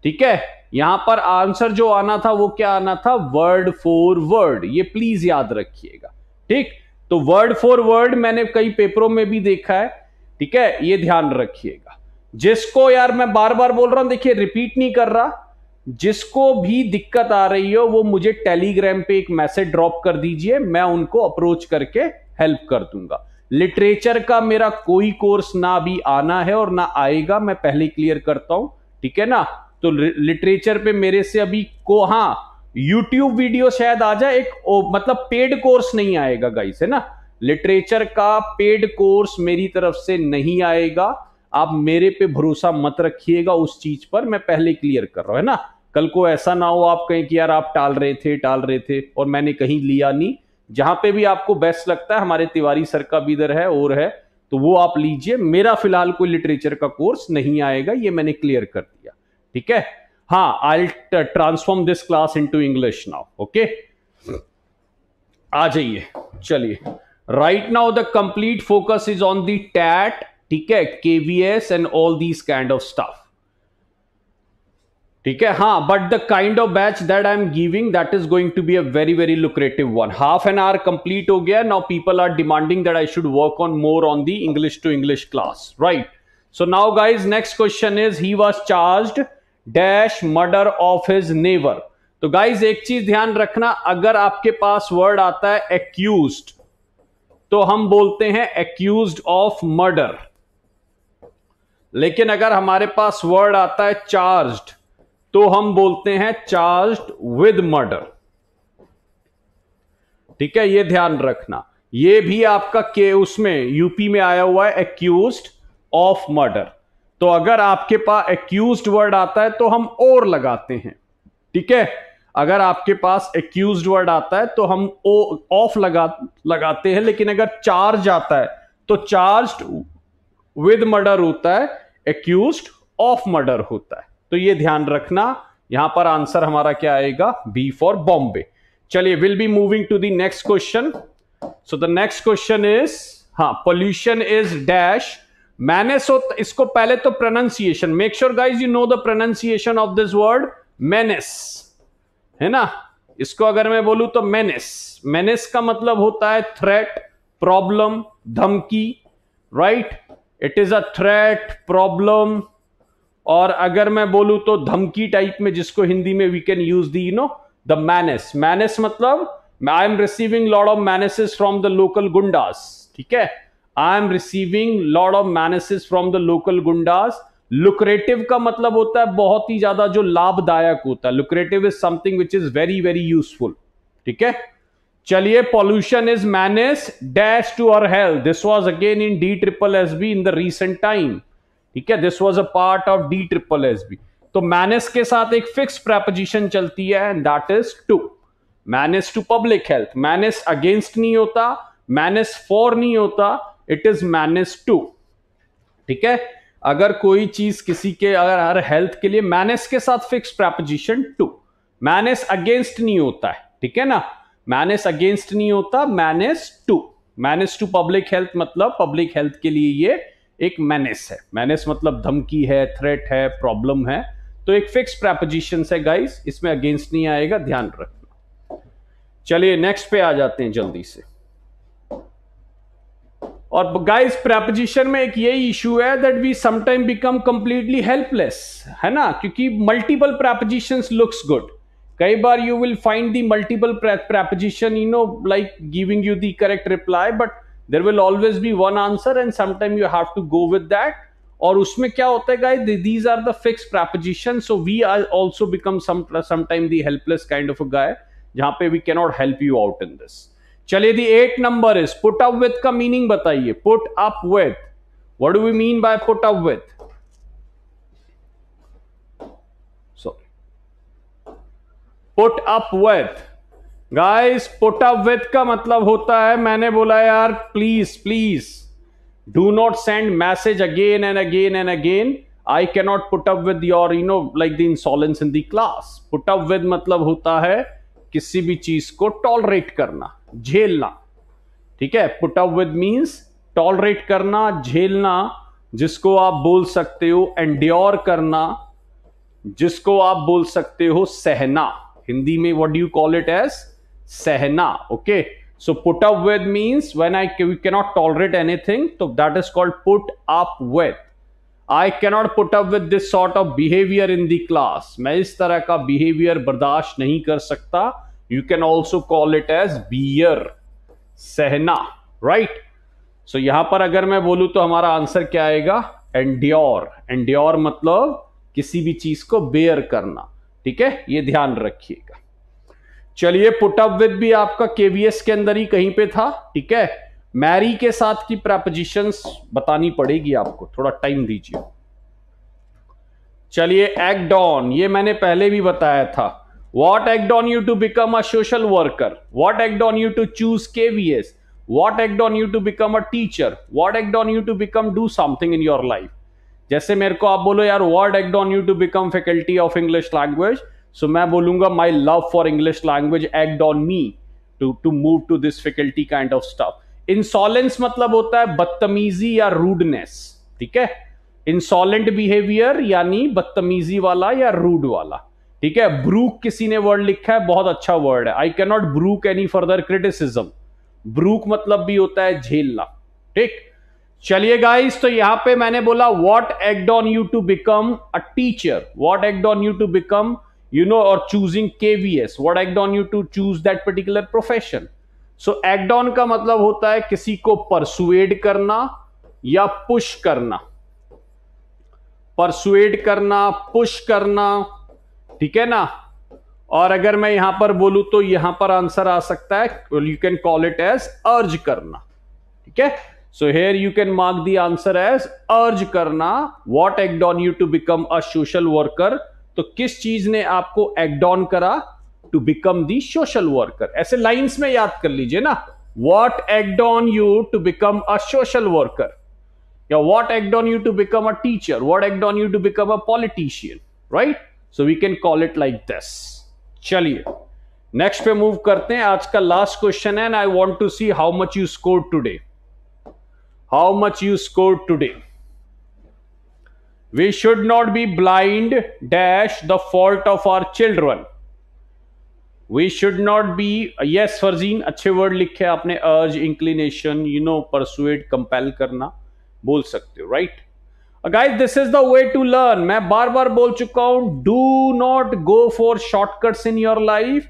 ठीक है यहां पर आंसर जो आना था वो क्या आना था वर्ड फॉर वर्ड ये प्लीज याद रखिएगा ठीक तो वर्ड फॉर वर्ड मैंने कई पेपरों में भी देखा है ठीक है ये ध्यान रखिएगा जिसको यार मैं बार बार बोल रहा हूं देखिए रिपीट नहीं कर रहा जिसको भी दिक्कत आ रही हो वो मुझे टेलीग्राम पे एक मैसेज ड्रॉप कर दीजिए मैं उनको अप्रोच करके हेल्प कर दूंगा लिटरेचर का मेरा कोई कोर्स ना अभी आना है और ना आएगा मैं पहले क्लियर करता हूं ठीक है ना तो लिटरेचर पे मेरे से अभी को हाँ यूट्यूब वीडियो शायद आ जाए एक ओ, मतलब पेड कोर्स नहीं आएगा गाइस है ना लिटरेचर का पेड कोर्स मेरी तरफ से नहीं आएगा आप मेरे पे भरोसा मत रखिएगा उस चीज पर मैं पहले क्लियर कर रहा हूं है ना कल को ऐसा ना हो आप कहें कि यार आप टाल रहे थे टाल रहे थे और मैंने कहीं लिया नहीं जहां पे भी आपको बेस्ट लगता है हमारे तिवारी सर का भी इधर है और है तो वो आप लीजिए मेरा फिलहाल कोई लिटरेचर का कोर्स नहीं आएगा ये मैंने क्लियर कर दिया ठीक है हाँ I transform this class into English now okay आ जाइए चलिए right now the complete focus is on that TET ठीक है KVS and all these kind of stuff ठीक है हाँ but the kind of batch that I am giving that is going to be a very very lucrative one half an hour complete हो गया now people are demanding that I should work on more on the English to English class right so now guys next question is he was charge dash murder of his nephew तो guys एक चीज ध्यान रखना अगर आपके पास word आता है accused तो हम बोलते हैं एक्यूज ऑफ मर्डर लेकिन अगर हमारे पास वर्ड आता है चार्ज्ड तो हम बोलते हैं चार्ज्ड विद मर्डर ठीक है ये ध्यान रखना ये भी आपका के उसमें यूपी में आया हुआ है एक्यूज ऑफ मर्डर तो अगर आपके पास एक्यूज वर्ड आता है तो हम और लगाते हैं ठीक है अगर आपके पास एक्यूज वर्ड आता है तो हम ऑफ लगा लगाते हैं लेकिन अगर चार्ज आता है तो चार्ज विद मर्डर होता है एक्यूज ऑफ मर्डर होता है तो ये ध्यान रखना यहां पर आंसर हमारा क्या आएगा बी फॉर बॉम्बे चलिए will be moving to the next question so the next question is ah pollution is dash मैंने सो इसको पहले तो pronunciation make sure guys you know the pronunciation of this word menace है ना इसको अगर मैं बोलूं तो मैनेस मैनेस का मतलब होता है थ्रेट प्रॉब्लम धमकी right right? It is a threat problem और अगर मैं बोलूं तो धमकी टाइप में जिसको हिंदी में we can use the you know the menace menace मतलब I am receiving lot of menaces from the local goondas ठीक है I am receiving lot of menaces from the local goondas lucrative का मतलब होता है बहुत ही ज्यादा जो लाभदायक होता है lucrative is something which is very very useful ठीक है चलिए pollution is menace dash to our health this was again in D triple S B in the recent time ठीक है this was a part of D triple S B तो menace के साथ एक fix preposition चलती है and that is to menace to public health menace against नहीं होता मैनेस फॉर नहीं होता इट इज मैनेस टू ठीक है अगर कोई चीज किसी के अगर हर हेल्थ के लिए मैनेस के साथ fix preposition to menace against नहीं होता है ठीक है ना मैनेस अगेंस्ट नहीं होता menace to menace to public health मतलब पब्लिक हेल्थ के लिए ये एक मैनेस है मैनेस मतलब धमकी है थ्रेट है प्रॉब्लम है तो एक फिक्स प्रेपोजिशन है गाइस इसमें अगेंस्ट नहीं आएगा ध्यान रखना चलिए नेक्स्ट पे आ जाते हैं जल्दी से और गाइस प्रेपोजिशन में एक यही इशू है that we sometime become completely helpless है ना क्योंकि multiple preposition looks good kai bar you will find the multiple pre preposition you know like giving you the correct reply but there will always be one answer and sometime you have to go with that or usme kya hota hai guys these are the fixed prepositions so we are also become some sometime the helpless kind of a guy jahan we cannot help you out in this chale the eight number is put up with ka meaning bataiye put up with what do we mean by put up with put up with guys put up with का मतलब होता है मैंने बोला यार please please do not send message again and again and again I cannot put up with your you know like the insolence in the class put up with मतलब होता है किसी भी चीज को टॉलरेट करना झेलना ठीक है put up with means tolerate करना झेलना जिसको आप बोल सकते हो एंड्योर करना जिसको आप बोल सकते हो सहना हिंदी में what you call it as as okay so so with up when I you i not tolerate anything that is called put up with I cannot put up with this sort of behaviour in the class मैं इस तरह का behaviour बर्दाश्त नहीं कर सकता you can also call it as bear सहना right right? So so, यहां पर अगर मैं बोलू तो हमारा आंसर क्या आएगा एंड्योर एंड्योर मतलब किसी भी चीज को बेयर करना ठीक है ये ध्यान रखिएगा चलिए पुटअप विद भी आपका केवीएस के अंदर ही कहीं पे था ठीक है मैरी के साथ की प्रपोजिशन बतानी पड़ेगी आपको थोड़ा टाइम दीजिए चलिए एक्डॉन ये मैंने पहले भी बताया था what act on you to become a social worker what act on you to choose KVS what act on you to become a teacher what act on you to become do something in your life जैसे मेरे को आप बोलो यार what act on you to become faculty of English language so मैं बोलूंगा my love for English language act on me to to move to this faculty kind of stuff insolence मतलब होता है बदतमीजी या रूडनेस ठीक है इंसॉलेंट बिहेवियर यानी बदतमीजी वाला या रूड वाला ठीक है ब्रूक किसी ने वर्ड लिखा है बहुत अच्छा वर्ड है I can not brook any further criticism brook मतलब भी होता है झेलना ठीक चलिए गाइस तो यहां पे मैंने बोला what act on you to become a teacher what act on you to become you know और choosing KVS what act on you to choose that particular profession so act on का मतलब होता है किसी को परसुएड करना या push करना परसुएड करना पुश करना ठीक है ना और अगर मैं यहां पर बोलू तो यहां पर आंसर आ सकता है you can call it as urge करना ठीक है so here you can mark the answer as urge करना what act on you to become a social worker तो किस चीज ने आपको एक्डॉन करा to become the social worker ऐसे लाइन्स में याद कर लीजिए ना what act on you to become a social worker या what act on you to become a teacher what act on you to become a politician right so we can call it like this चलिए next पे move करते हैं आज का last question है and I want to see how much you score today how much you scored today. We should not be blind dash the fault of our children. We should not be yes, Farzin, अच्छे word लिखे आपने urge, inclination, you know, persuade, compel करना बोल सकते हो, right? Guys this is the way to learn मैं बार बार बोल चुका Do not go for shortcuts in your life.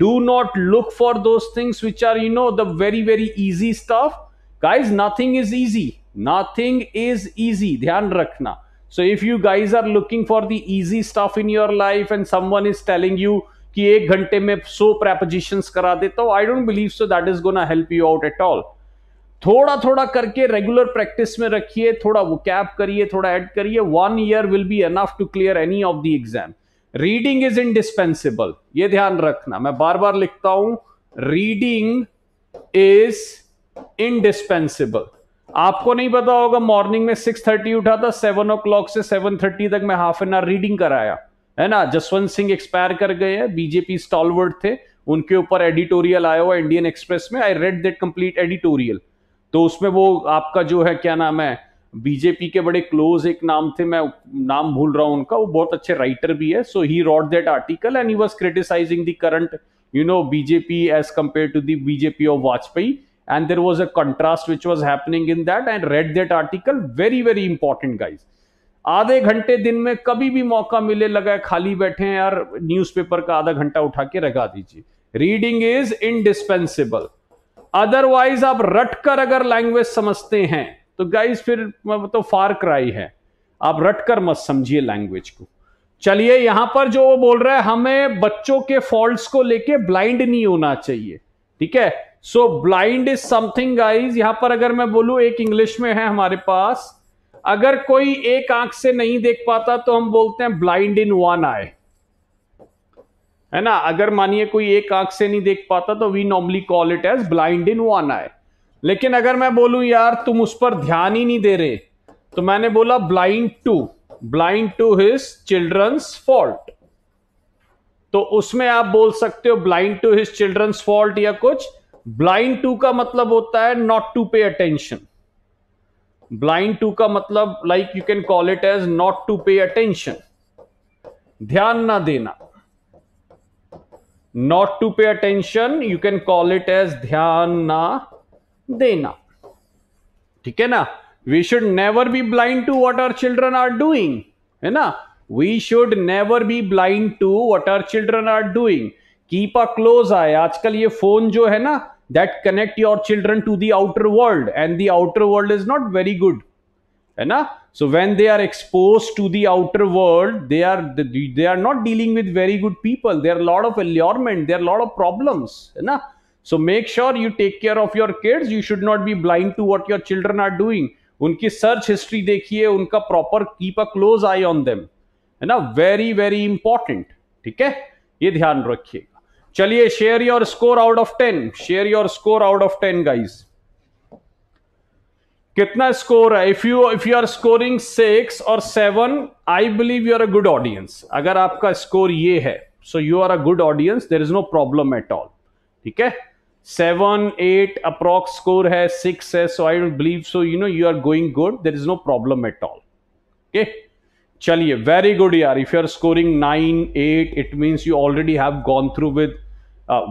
Do not look for those things which are you know the very very easy stuff. Guys nothing is easy nothing is easy ध्यान रखना so if you guys are looking for the easy stuff in your life and one is telling you कि एक घंटे में सो preposition करा देता हूं I don't believe so that is ना help you out at all थोड़ा थोड़ा करके रेगुलर प्रैक्टिस में रखिए थोड़ा वो कैप करिए थोड़ा एड करिए one year will be enough to clear any of the exam reading is indispensable ये ध्यान रखना मैं बार बार लिखता हूं रीडिंग इज इनडिस्पेंसिबल आपको नहीं पता होगा मॉर्निंग में सिक्स थर्टी उठा था सेवन ओ क्लॉक से 7:30 तक मैं हाफ एन आवर रीडिंग कराया है ना जसवंत सिंह एक्सपायर कर गए हैं बीजेपी स्टॉलवर्ड थे उनके ऊपर एडिटोरियल आया हुआ इंडियन एक्सप्रेस में I read that complete editorial तो उसमें वो आपका जो है क्या नाम है बीजेपी के बड़े क्लोज एक नाम थे मैं नाम भूल रहा हूं उनका वो बहुत अच्छे राइटर भी है so he wrote that article and he was criticising the current you know BJP as compare to the BJP of Vajpayee and there was a contrast which was happening in that and read that article very very important guys आधे घंटे दिन में कभी भी मौका मिले लगा खाली बैठे हैं यार न्यूज़पेपर का आधा घंटा उठा के लगा दीजिए रीडिंग इज इनडिस्पेंसेबल अदरवाइज आप रटकर अगर लैंग्वेज समझते हैं तो गाइज फिर तो फार क्राई है आप रटकर मत समझिए लैंग्वेज को चलिए यहां पर जो वो बोल रहा है हमें बच्चों के फॉल्ट को लेके ब्लाइंड नहीं होना चाहिए ठीक है so blind is something guys यहां पर अगर मैं बोलू एक इंग्लिश में है हमारे पास अगर कोई एक आंख से नहीं देख पाता तो हम बोलते हैं ब्लाइंड इन वन आय है ना अगर मानिए कोई एक आंख से नहीं देख पाता तो we normally call it as blind in one eye लेकिन अगर मैं बोलूं यार तुम उस पर ध्यान ही नहीं दे रहे तो मैंने बोला blind to blind to his children's fault तो उसमें आप बोल सकते हो blind to his children's fault या कुछ ब्लाइंड टू का मतलब होता है not to pay attention blind to का मतलब like you can call it as not to pay attention ध्यान ना देना not to pay attention you can call it as ध्यान ना देना ठीक है ना we should never be blind to what are children are doing है ना we should never be blind to what are children are doing keep a close eye आजकल ये फोन जो है ना that connect your children to the outer world and the outer world is not very good है ना so when they are exposed to the outer world they are they are not dealing with very good people there are a lot of allurement there are a lot of problems है ना so make sure you take care of your kids you should not be blind to what your children are doing उनकी search history देखिए उनका proper keep a close eye on them है ना very very important ठीक है ये ध्यान रखिए चलिए share your score out of ten share your score out of ten guys कितना स्कोर है if you if you are scoring six और seven I believe you are a good audience अगर आपका स्कोर ये है so you are a good audience there is no problem at all ठीक है seven eight approx score है six है so I don't believe so you know you are going good there is no problem at all okay चलिए very good यार if you are scoring nine eight it means you already have gone through with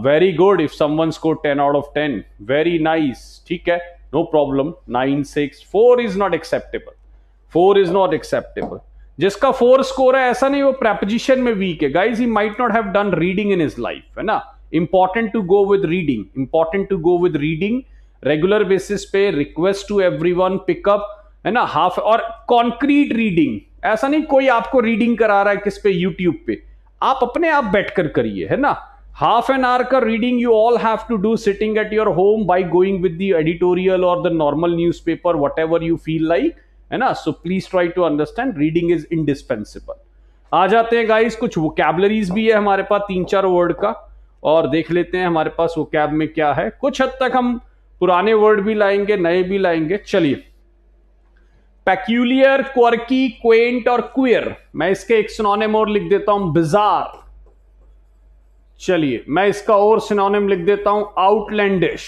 very good if someone score ten out of ten very nice ठीक है no problem nine six four is not acceptable four is not acceptable जिसका four score है ऐसा नहीं वो preposition में weak है guys he might not have done reading in his life है ना important to go with reading important to go with reading regular basis पे request to everyone pick up है ना हाफ और कॉन्क्रीट रीडिंग ऐसा नहीं कोई आपको रीडिंग करा रहा है किस पे यूट्यूब पे आप अपने आप बैठकर करिए है ना half an hour ka reading you all have to do sitting at your home by going with the editorial or the normal newspaper whatever you feel like है ना so please try to understand reading is indispensable आ जाते हैं guys कुछ वो कैबलरीज भी है हमारे पास तीन चार वर्ड का और देख लेते हैं हमारे पास वो कैब में क्या है कुछ हद तक हम पुराने वर्ड भी लाएंगे नए भी लाएंगे चलिए पैक्यूलियर क्वर्की क्वेंट और क्वियर मैं इसके एक सोनेम और लिख देता हूं बिजार चलिए मैं इसका और सिनोनिम लिख देता हूं आउटलैंडिश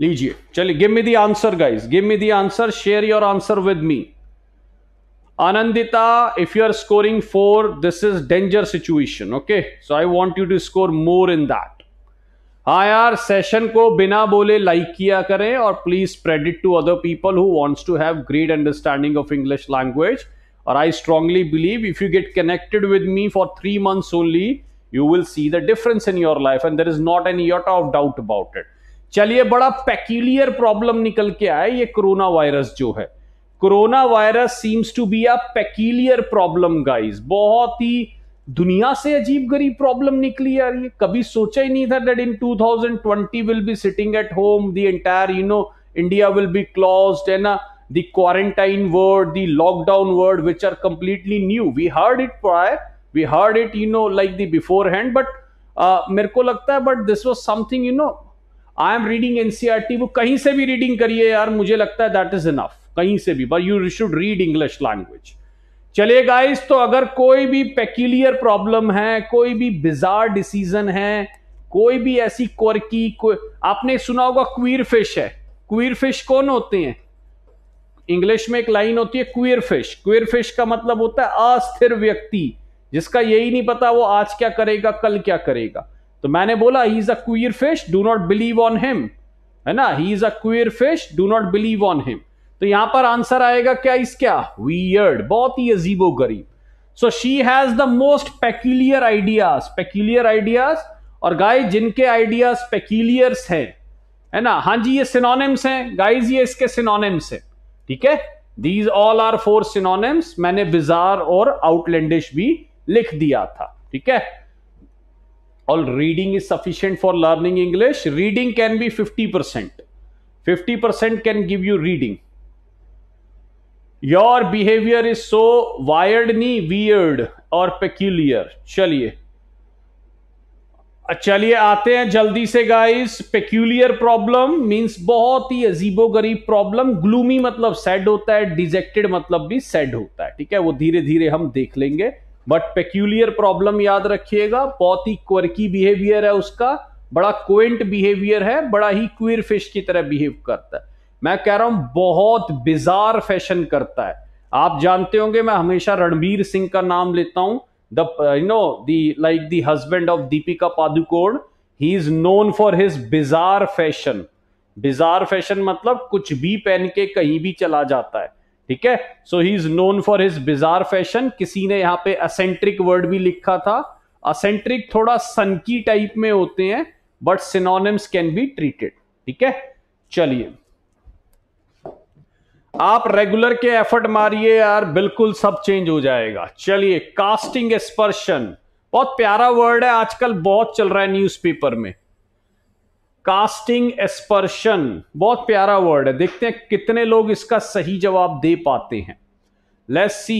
लीजिए चलिए give me the answer guys give me the answer share your answer with me Anandita if you are scoring four this is danger situation okay so I want you to score more in that हाँ यार session को बिना बोले like किया करें और please spread it to other people who wants to have great understanding of English language Or I strongly believe if you get connected with me for three months only, you will see the difference in your life and there is not any iota of doubt about it. चलिए बड़ा peculiar problem निकल के आया ये corona virus जो है corona virus seems to be a peculiar problem guys बहुत ही दुनिया से अजीब गरीब प्रॉब्लम निकली यार ये कभी सोचा ही नहीं था that in 2020 will be sitting at home the entire you know India will be closed है ना the quarantine word, the lockdown word, which are completely new. We heard it prior, we heard it, you know, like the beforehand, but uh, मेरे को लगता है but this was something you know I am reading NCERT वो कहीं से भी reading करिए यार मुझे लगता है दैट इज इनफ कहीं से भी but you should read English language चले गाइस तो अगर कोई भी पेक्यूलियर प्रॉब्लम है कोई भी बिजार डिसीजन है कोई भी ऐसी क्वर्की को, आपने सुना होगा क्वीर फिश है क्वीर फिश कौन होते हैं इंग्लिश में एक लाइन होती है क्वीर फिश क्वीर फिश का मतलब होता है अस्थिर व्यक्ति जिसका यही नहीं पता वो आज क्या करेगा कल क्या करेगा तो मैंने बोला he is a queer fish do not believe on him है ना he is a queer fish do not believe on him तो यहां पर आंसर आएगा क्या इस क्या वियर्ड बहुत ही अजीबो गरीब so she has the most peculiar ideas peculiar ideas और गाइस जिनके आइडियाज पेक्यूलियर्स हैं है ना हाँ जी ये सिनोनिम्स हैं गाइस ये इसके सिनोनिम्स हैं ठीक है these all are four synonyms मैंने बिजार और आउटलैंडिश भी लिख दिया था ठीक है और reading is sufficient for learning English reading can be fifty percent fifty percent can give you reading your behaviour is so weird नी वियर्ड और पेक्यूलियर चलिए अच्छा, चलिए आते हैं जल्दी से गाइस पेक्यूलियर प्रॉब्लम मींस बहुत ही अजीबो गरीब प्रॉब्लम ग्लूमी मतलब सैड होता है डिजेक्टेड मतलब भी सैड होता है ठीक है वो धीरे धीरे हम देख लेंगे बट पेक्यूलियर प्रॉब्लम याद रखिएगा बहुत ही क्वर्की बिहेवियर है उसका बड़ा क्वेंट बिहेवियर है बड़ा ही क्वीर फिश की तरह बिहेव करता है मैं कह रहा हूं बहुत बिजार फैशन करता है आप जानते होंगे मैं हमेशा रणबीर सिंह का नाम लेता हूं the uh, you know the like the husband of Deepika Padukone he is known for his bizarre fashion bizarre fashion मतलब कुछ भी पहन के कहीं भी चला जाता है ठीक है so he is known for his bizarre fashion किसी ने यहाँ पे असेंट्रिक वर्ड भी लिखा था असेंट्रिक थोड़ा सनकी टाइप में होते हैं but synonyms can be treated ठीक है चलिए आप रेगुलर के एफर्ट मारिए यार बिल्कुल सब चेंज हो जाएगा चलिए कास्टिंग एक्सपर्शन बहुत प्यारा वर्ड है आजकल बहुत चल रहा है न्यूज़पेपर में कास्टिंग एस्पर्शन बहुत प्यारा वर्ड है देखते हैं कितने लोग इसका सही जवाब दे पाते हैं लेट्स सी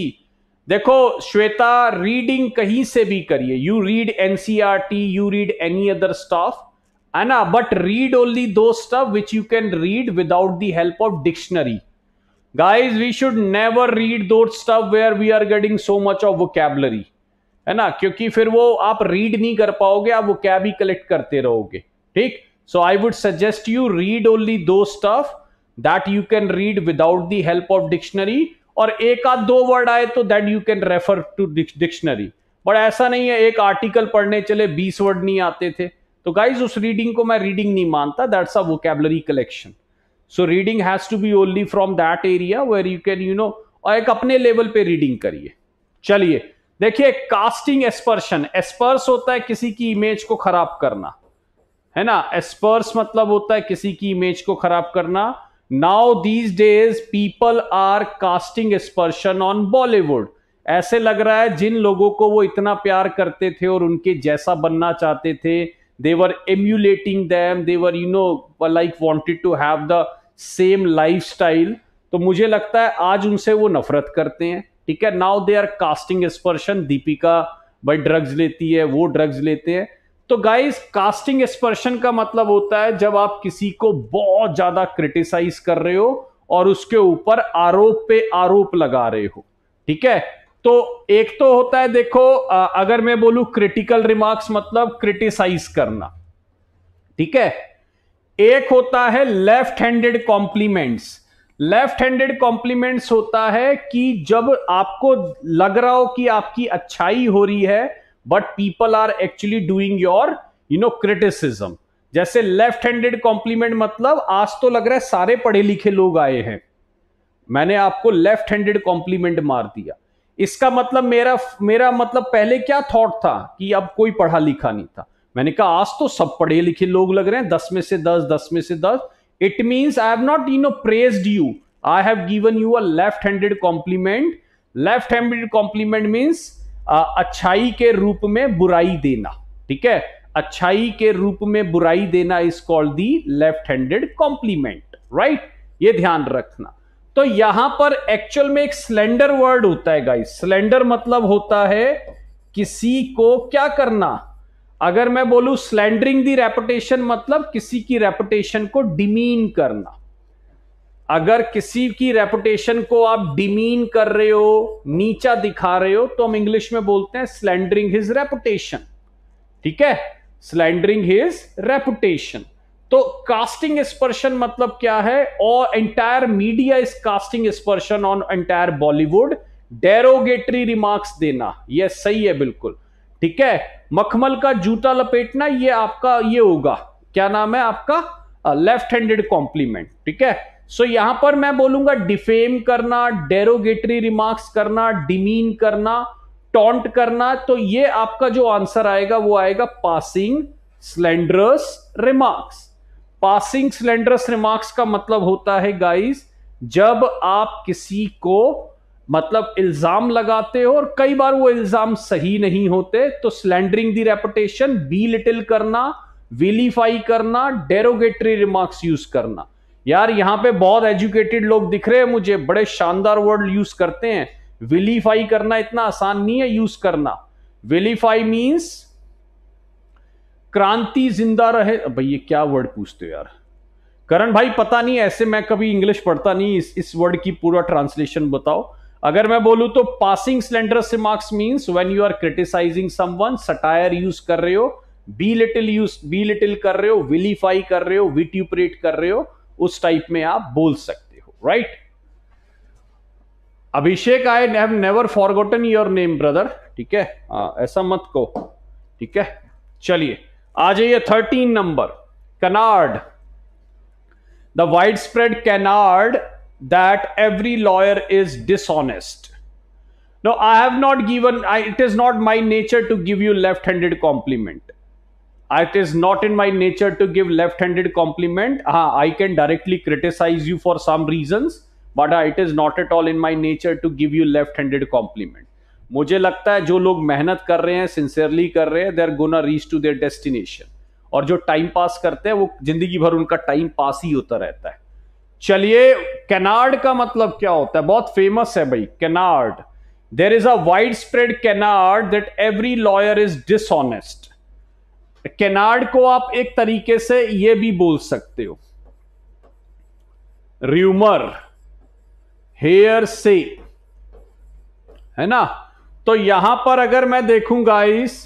देखो श्वेता रीडिंग कहीं से भी करिए you read T you read any other stuff है ना but read only those stuff which you can read without the help of dictionary guys we should never read those where we are getting so much of vocabulary है ना क्योंकि फिर वो आप read नहीं कर पाओगे आप वो कैब ही कलेक्ट करते रहोगे ठीक so I would suggest you read only those stuff that you can read without the help of dictionary और एक आध दो वर्ड आए तो that you can refer to dictionary but ऐसा नहीं है एक आर्टिकल पढ़ने चले बीस वर्ड नहीं आते थे तो गाइज उस रीडिंग को मैं रीडिंग नहीं मानता that's a vocabulary collection so reading has to be only from that area where you can you know और एक अपने लेवल पे रीडिंग करिए चलिए देखिए कास्टिंग एस्पर्शन एस्पर्स होता है किसी की इमेज को खराब करना है ना एस्पर्स मतलब होता है किसी की इमेज को खराब करना now these days people are casting aspersion on Bollywood ऐसे लग रहा है जिन लोगों को वो इतना प्यार करते थे और उनके जैसा बनना चाहते थे they were emulating them they were you know like wanted to have the same lifestyle तो मुझे लगता है आज उनसे वो नफरत करते हैं ठीक है now they are casting aspersion Deepika भाई ड्रग्स लेती है वो ड्रग्स लेते हैं तो गाइस कास्टिंग एक्सपर्शन का मतलब होता है जब आप किसी को बहुत ज्यादा क्रिटिसाइज कर रहे हो और उसके ऊपर आरोप पे आरोप लगा रहे हो ठीक है तो एक तो होता है देखो अगर मैं बोलू क्रिटिकल रिमार्क्स मतलब क्रिटिसाइज करना ठीक है एक होता है left handed compliments left handed compliments होता है कि जब आपको लग रहा हो कि आपकी अच्छाई हो रही है but people are actually doing your you know criticism जैसे लेफ्ट हैंडेड कॉम्प्लीमेंट मतलब आज तो लग रहा है सारे पढ़े लिखे लोग आए हैं मैंने आपको लेफ्ट हैंडेड कॉम्प्लीमेंट मार दिया इसका मतलब मेरा मेरा मतलब पहले क्या थॉट था कि अब कोई पढ़ा लिखा नहीं था मैंने कहा आज तो सब पढ़े लिखे लोग लग रहे हैं दस में से दस दस में से दस it means I have not you know praised you I have given you a left handed compliment left handed compliment means अच्छाई के रूप में बुराई देना ठीक है अच्छाई के रूप में बुराई देना is called the left handed compliment right ये ध्यान रखना तो यहां पर एक्चुअल में एक स्लेंडर वर्ड होता है गाइस स्लेंडर मतलब होता है किसी को क्या करना अगर मैं बोलूं स्लैंडरिंग दी रेपुटेशन मतलब किसी की रेपुटेशन को डिमीन करना अगर किसी की रेपुटेशन को आप डिमीन कर रहे हो नीचा दिखा रहे हो तो हम इंग्लिश में बोलते हैं स्लैंडरिंग हिज रेपुटेशन ठीक है स्लैंडरिंग हिज रेपुटेशन तो कास्टिंग स्पर्शन मतलब क्या है और entire media is casting aspersion on entire Bollywood derogatory remarks देना यह सही है बिल्कुल ठीक है मखमल का जूता लपेटना ये आपका ये होगा क्या नाम है आपका लेफ्ट हैंडेड कॉम्प्लीमेंट ठीक है सो so, यहां पर मैं बोलूंगा डिफेम करना डेरोगेटरी रिमार्क्स करना डिमीन करना टॉन्ट करना तो ये आपका जो आंसर आएगा वो आएगा passing slanderous remarks passing slanderous remarks का मतलब होता है गाइस जब आप किसी को मतलब इल्जाम लगाते हो और कई बार वो इल्जाम सही नहीं होते तो slandering the reputation belittle करना विलीफाई करना डेरोगेटरी रिमार्क्स यूज करना यार यहां पे बहुत एजुकेटेड लोग दिख रहे हैं मुझे बड़े शानदार वर्ड यूज करते हैं विलीफाई करना इतना आसान नहीं है यूज करना विलीफाई मीन्स क्रांति जिंदा रहे भाई ये क्या वर्ड पूछते हो यार करण भाई पता नहीं ऐसे मैं कभी इंग्लिश पढ़ता नहीं इस इस वर्ड की पूरा ट्रांसलेशन बताओ अगर मैं बोलूं तो पासिंग से remarks means when you are criticizing someone satire use कर रहे हो belittle use belittle कर रहे हो विलीफाई कर रहे हो विट्यूपरेट कर रहे हो उस टाइप में आप बोल सकते हो right Abhishek I have never forgotten your name brother ठीक है आ, हाँ, ऐसा मत कहो ठीक है चलिए आ जाइए thirteen number canard the wide spread canard that every lawyer is dishonest. Now, I have not given, I, it is not my nature to give you left handed compliment. It is not in my nature to give left handed compliment. Uh, I can directly criticize you for some reasons, but uh, it is not at all in my nature to give you left handed compliment. मुझे लगता है जो लोग मेहनत कर रहे हैं sincerely कर रहे are gonna reach to their destination. और जो time pass करते हैं वो जिंदगी भर उनका time pass ही होता रहता है चलिए कैनार्ड का मतलब क्या होता है बहुत फेमस है भाई canard there is a wide spread canard that every lawyer is dishonest canard को आप एक तरीके से यह भी बोल सकते हो र्यूमर हेयर से है ना तो यहां पर अगर मैं देखूंगा इस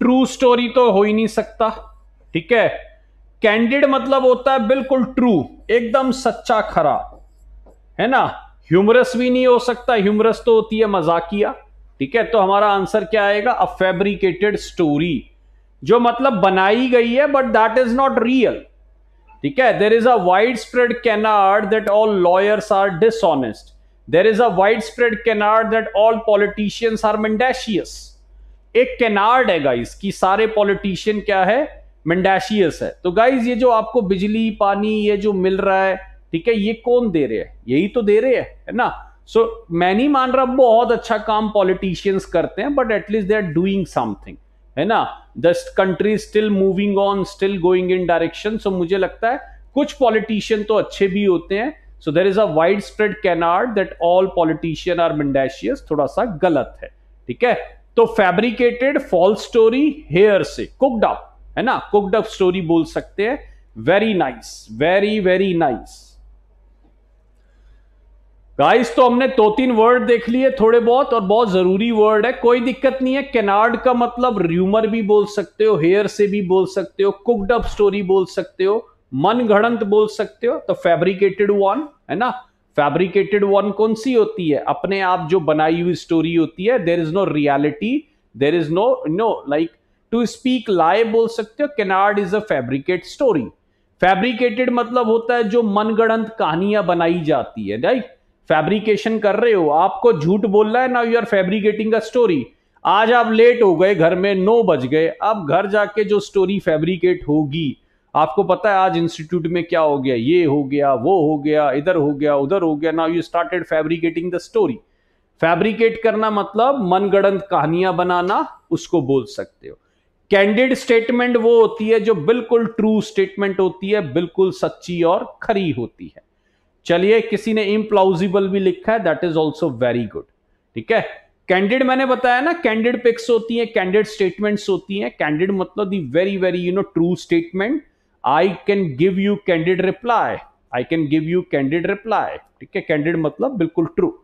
ट्रू स्टोरी तो हो ही नहीं सकता ठीक है कैंडिड मतलब होता है बिल्कुल ट्रू एकदम सच्चा खरा है ना ह्यूमरस भी नहीं हो सकता ह्यूमरस तो होती है मजाकिया ठीक है तो हमारा आंसर क्या आएगा अ फैब्रिकेटेड स्टोरी जो मतलब बनाई गई है but that is not real ठीक है there is a wide spread canard that all lawyers are dishonest there is a wide spread canard that all politicians are mendacious एक कैनार्ड है गाइस कि सारे पॉलिटिशियन क्या है मंडाशियस है तो गाइज ये जो आपको बिजली पानी ये जो मिल रहा है ठीक है ये कौन दे रहे हैं यही तो दे रहे हैं है ना सो so, मैं नहीं मान रहा बहुत अच्छा काम पॉलिटिशियंस करते हैं but at least they are doing something है ना the country still moving on still going in direction so मुझे लगता है कुछ पॉलिटिशियन तो अच्छे भी होते हैं so there is a wide spread canard that all politician are mendacious थोड़ा सा गलत है ठीक है तो फैब्रिकेटेड फॉल्स स्टोरी हेयर से कुकड अप है ना कुकड अप स्टोरी बोल सकते हैं very nice very very nice guys तो हमने दो तीन वर्ड देख लिए थोड़े बहुत और बहुत जरूरी वर्ड है कोई दिक्कत नहीं है कैनार्ड का मतलब र्यूमर भी बोल सकते हो हेयर से भी बोल सकते हो कुकड अप स्टोरी बोल सकते हो मन घड़ंत बोल सकते हो तो फैब्रिकेटेड वन है ना फैब्रिकेटेड वन कौन सी होती है अपने आप जो बनाई हुई स्टोरी होती है there is no reality there is no no like to speak lie बोल सकते हो canard is a fabricate story fabricated मतलब होता है जो मनगणंत कहानियां बनाई जाती है राइट फैब्रिकेशन कर रहे हो आपको झूठ बोल रहा है ना you are fabricating a story आज आप लेट हो गए घर में नौ बज गए अब घर जाके जो स्टोरी फैब्रिकेट होगी आपको पता है आज इंस्टीट्यूट में क्या हो गया ये हो गया वो हो गया इधर हो गया उधर हो गया ना you started fabricating the story fabricate करना मतलब मनगणंत कहानियां बनाना उसको बोल सकते हो कैंडिड स्टेटमेंट वो होती है जो बिल्कुल ट्रू स्टेटमेंट होती है बिल्कुल सच्ची और खरी होती है चलिए किसी ने इम्प्लाउजिबल भी लिखा है that is also very good ठीक है कैंडिड मैंने बताया ना कैंडिड पिक्स होती हैं कैंडिड स्टेटमेंट्स होती हैं कैंडिड मतलब the very very you know true statement I can give you candid reply I can give you candid reply ठीक है कैंडिड मतलब बिल्कुल ट्रू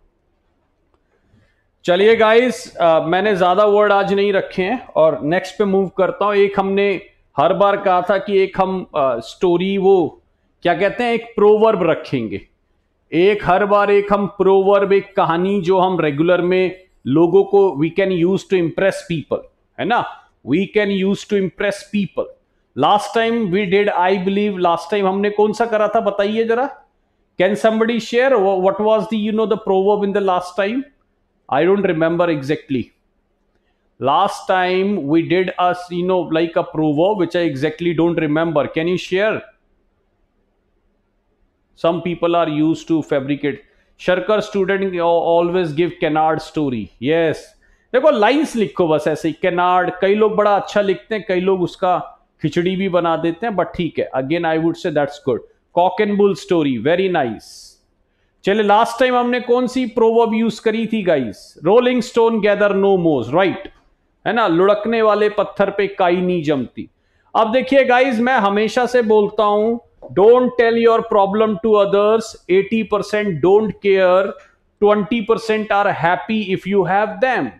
चलिए गाइस मैंने ज़्यादा वर्ड आज नहीं रखे हैं और नेक्स्ट पे मूव करता हूँ एक हमने हर बार कहा था कि एक हम स्टोरी वो क्या कहते हैं एक प्रोवर्ब रखेंगे एक हर बार एक हम प्रोवर्ब एक कहानी जो हम रेगुलर में लोगों को we can use to impress people है ना we can use to impress people last time we did I believe last time हमने कौन सा करा था बताइए जरा can somebody share what was the you know the proverb in the last time I don't remember exactly. Last time we did a, you know, like a provo, which I exactly don't remember. Can you share? Some people are used to fabricate. Sharkar student always give canard story. Yes. देखो lines लिखो बस ऐसे ही canard कई लोग बड़ा अच्छा लिखते हैं कई लोग उसका खिचड़ी भी बना देते हैं बट ठीक है again I would say that's good cock and bull story very nice चले लास्ट टाइम हमने कौन सी प्रोवर्ब यूज करी थी guys rolling stone gather no moss right है ना लुढ़कने वाले पत्थर पे काई नहीं जमती अब देखिए गाइज मैं हमेशा से बोलता हूं don't tell your problem to others 80 percent don't care 20 percent are happy if you have them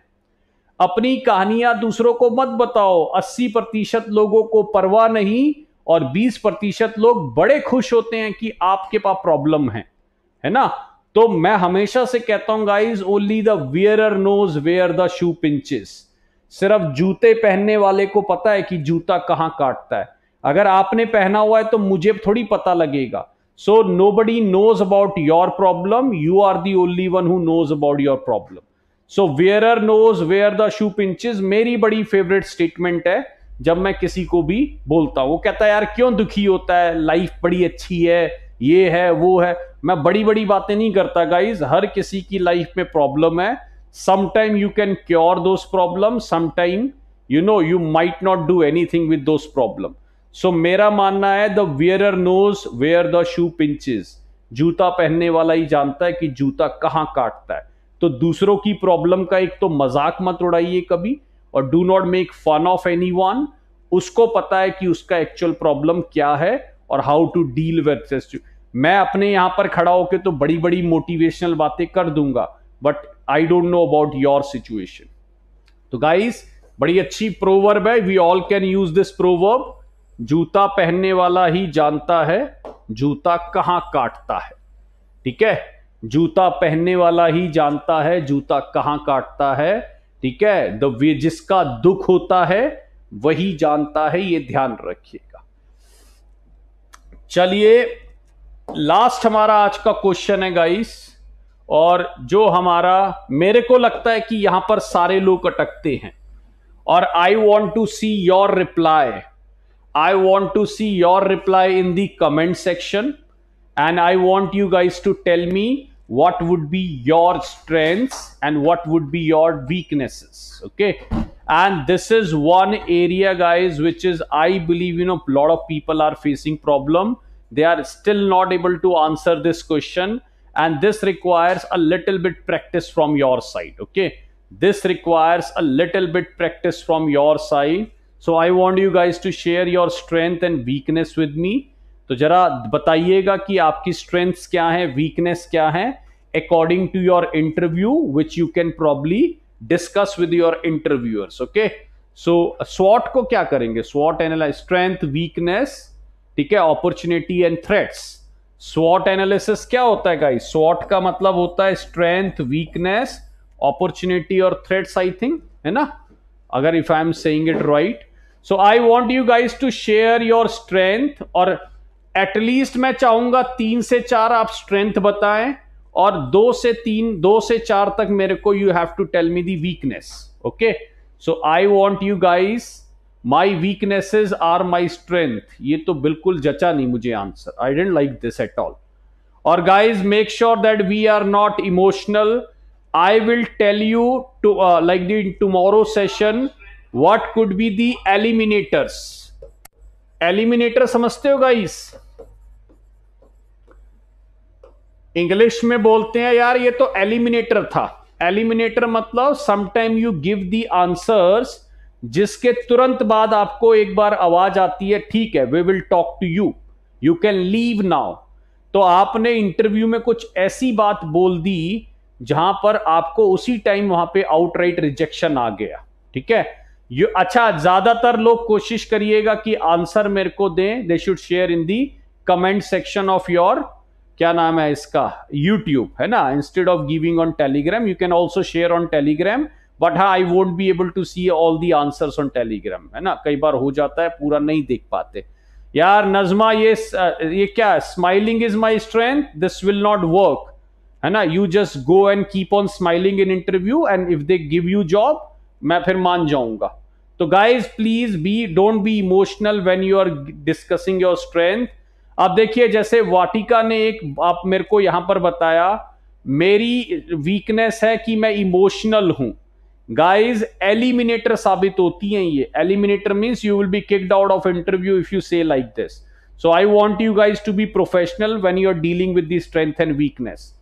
अपनी कहानियां दूसरों को मत बताओ 80 प्रतिशत लोगों को परवाह नहीं और 20 प्रतिशत लोग बड़े खुश होते हैं कि आपके पास प्रॉब्लम है है ना तो मैं हमेशा से कहता हूं guys only the wearer knows where the shoe pinches सिर्फ जूते पहनने वाले को पता है कि जूता कहां काटता है अगर आपने पहना हुआ है तो मुझे थोड़ी पता लगेगा so nobody knows about your problem you are the only one who knows about your problem so wearer knows where the shoe pinches मेरी बड़ी फेवरेट स्टेटमेंट है जब मैं किसी को भी बोलता हूं वो कहता है यार क्यों दुखी होता है लाइफ बड़ी अच्छी है ये है वो है मैं बड़ी बड़ी बातें नहीं करता गाइज हर किसी की लाइफ में प्रॉब्लम है sometime you can cure those problem sometime you know you might not do anything with those problem so मेरा मानना है the wearer knows where the shoe pinches जूता पहनने वाला ही जानता है कि जूता कहाँ काटता है तो दूसरों की प्रॉब्लम का एक तो मजाक मत उड़ाइए कभी और do not make fun of anyone उसको पता है कि उसका एक्चुअल प्रॉब्लम क्या है और how to deal with this मैं अपने यहां पर खड़ा होकर तो बड़ी बड़ी मोटिवेशनल बातें कर दूंगा but I don't know about your situation तो गाइस बड़ी अच्छी प्रोवर्ब है we all can use this proverb जूता पहनने वाला ही जानता है जूता कहां काटता है ठीक है जूता पहनने वाला ही जानता है जूता कहां काटता है ठीक है द जिसका दुख होता है वही जानता है ये ध्यान रखिएगा चलिए लास्ट हमारा आज का क्वेश्चन है गाइस और जो हमारा मेरे को लगता है कि यहां पर सारे लोग अटकते हैं और I want to see your reply I want to see your reply in the comment section and I want you guys to tell me what would be your strength and what would be your weaknesses okay and this is one area guys which is I believe you know a of people are facing problem they are still not able to answer this question and this requires a little bit practice from your side okay this requires a little bit practice from your side so i want you guys to share your strength and weakness with me to jara batayega ki aapki strengths kya hai weakness kya hai according to your interview which you can probably discuss with your interviewers okay so swot ko kya karenge swot analyze strength weakness ठीक है opportunity and threats स्वॉट analysis क्या होता है guys स्वॉट का मतलब होता है स्ट्रेंथ वीकनेस अपॉर्चुनिटी और थ्रेट्स आई थिंक है ना अगर if I am saying it right so I want you guys to share your strength और एटलीस्ट मैं चाहूंगा तीन से चार आप स्ट्रेंथ बताएं और दो से तीन दो से चार तक मेरे को you have to tell me the weakness okay so I want you guys my weaknesses are my strength ये तो बिल्कुल जचा नहीं मुझे answer I don't like this at all और guys make sure that we are not emotional I will tell you to like the tomorrow session what could be the eliminators eliminator समझते हो guys English में बोलते हैं यार ये तो eliminator था एलिमिनेटर मतलब sometime you give the answers जिसके तुरंत बाद आपको एक बार आवाज आती है ठीक है we will talk to you you can leave now तो आपने इंटरव्यू में कुछ ऐसी बात बोल दी जहां पर आपको उसी टाइम वहां पे आउटराइट रिजेक्शन आ गया ठीक है ये अच्छा ज्यादातर लोग कोशिश करिएगा कि आंसर मेरे को दें they should share in the comment section of your क्या नाम है इसका यूट्यूब है ना instead of giving on Telegram you can also share on Telegram but हाँ I won't be able to see all the answers on Telegram है ना कई बार हो जाता है पूरा नहीं देख पाते यार नजमा ये ये क्या smiling is my strength this will not work है ना you just go and keep on smiling in interview and if they give you job मैं फिर मान जाऊंगा तो guys please be don't be emotional when you are discussing your strength आप देखिए जैसे वाटिका ने एक आप मेरे को यहां पर बताया मेरी वीकनेस है कि मैं इमोशनल हूं गाइज एलिमिनेटर साबित होती हैं ये eliminator means you will be kicked out of interview if you say like this so I want you guys to be professional when you are dealing with the strength and weakness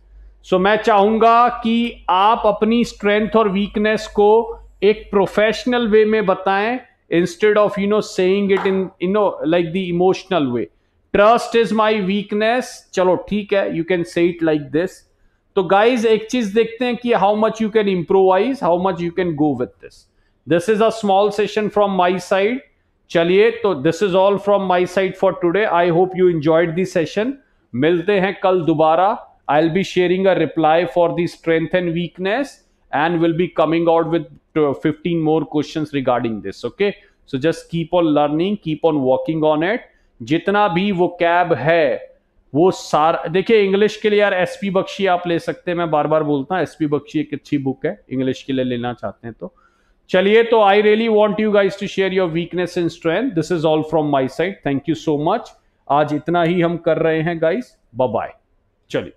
so मैं चाहूंगा कि आप अपनी strength और weakness को एक professional way में बताएं instead of you know saying it in you know like the emotional way trust is my weakness चलो ठीक है you can say it like this तो गाइज एक चीज देखते हैं कि how much you can improvise how much you can go with this this is a small session from my side चलिए तो this is all from my side for today I hope you enjoyed this session मिलते हैं कल दोबारा I will be sharing a reply for the strength and weakness and will be coming out with 15 more question regarding this okay so just keep on learning keep on walking on it जितना भी वो cab है वो सार देखिए English के लिए यार एस पी बख्शी आप ले सकते हैं मैं बार बार बोलता हूँ एस पी बख्शी एक अच्छी बुक है इंग्लिश के लिए लेना चाहते हैं तो चलिए तो I really want you guys to share your weakness and strength this is all from my side thank you so much आज इतना ही हम कर रहे हैं गाइज बाय चलिए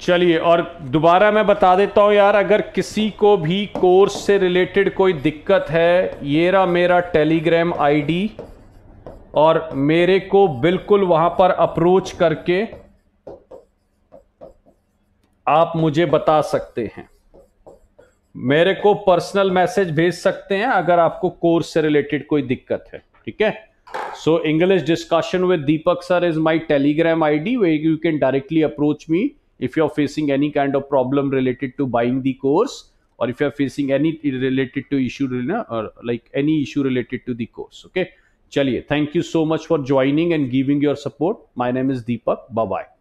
चलिए और दोबारा मैं बता देता हूँ यार अगर किसी को भी कोर्स से रिलेटेड कोई दिक्कत है ये रहा मेरा टेलीग्राम आईडी और मेरे को बिल्कुल वहां पर अप्रोच करके आप मुझे बता सकते हैं मेरे को पर्सनल मैसेज भेज सकते हैं अगर आपको कोर्स से रिलेटेड कोई दिक्कत है ठीक है so English discussion with Deepak sir is my Telegram I D way you can directly approach me if you're facing any kind of problem related to buying the course or if you're facing any related to issue or like any issue related to the course okay chaliye thank you so much for joining and giving your support my name is deepak bye bye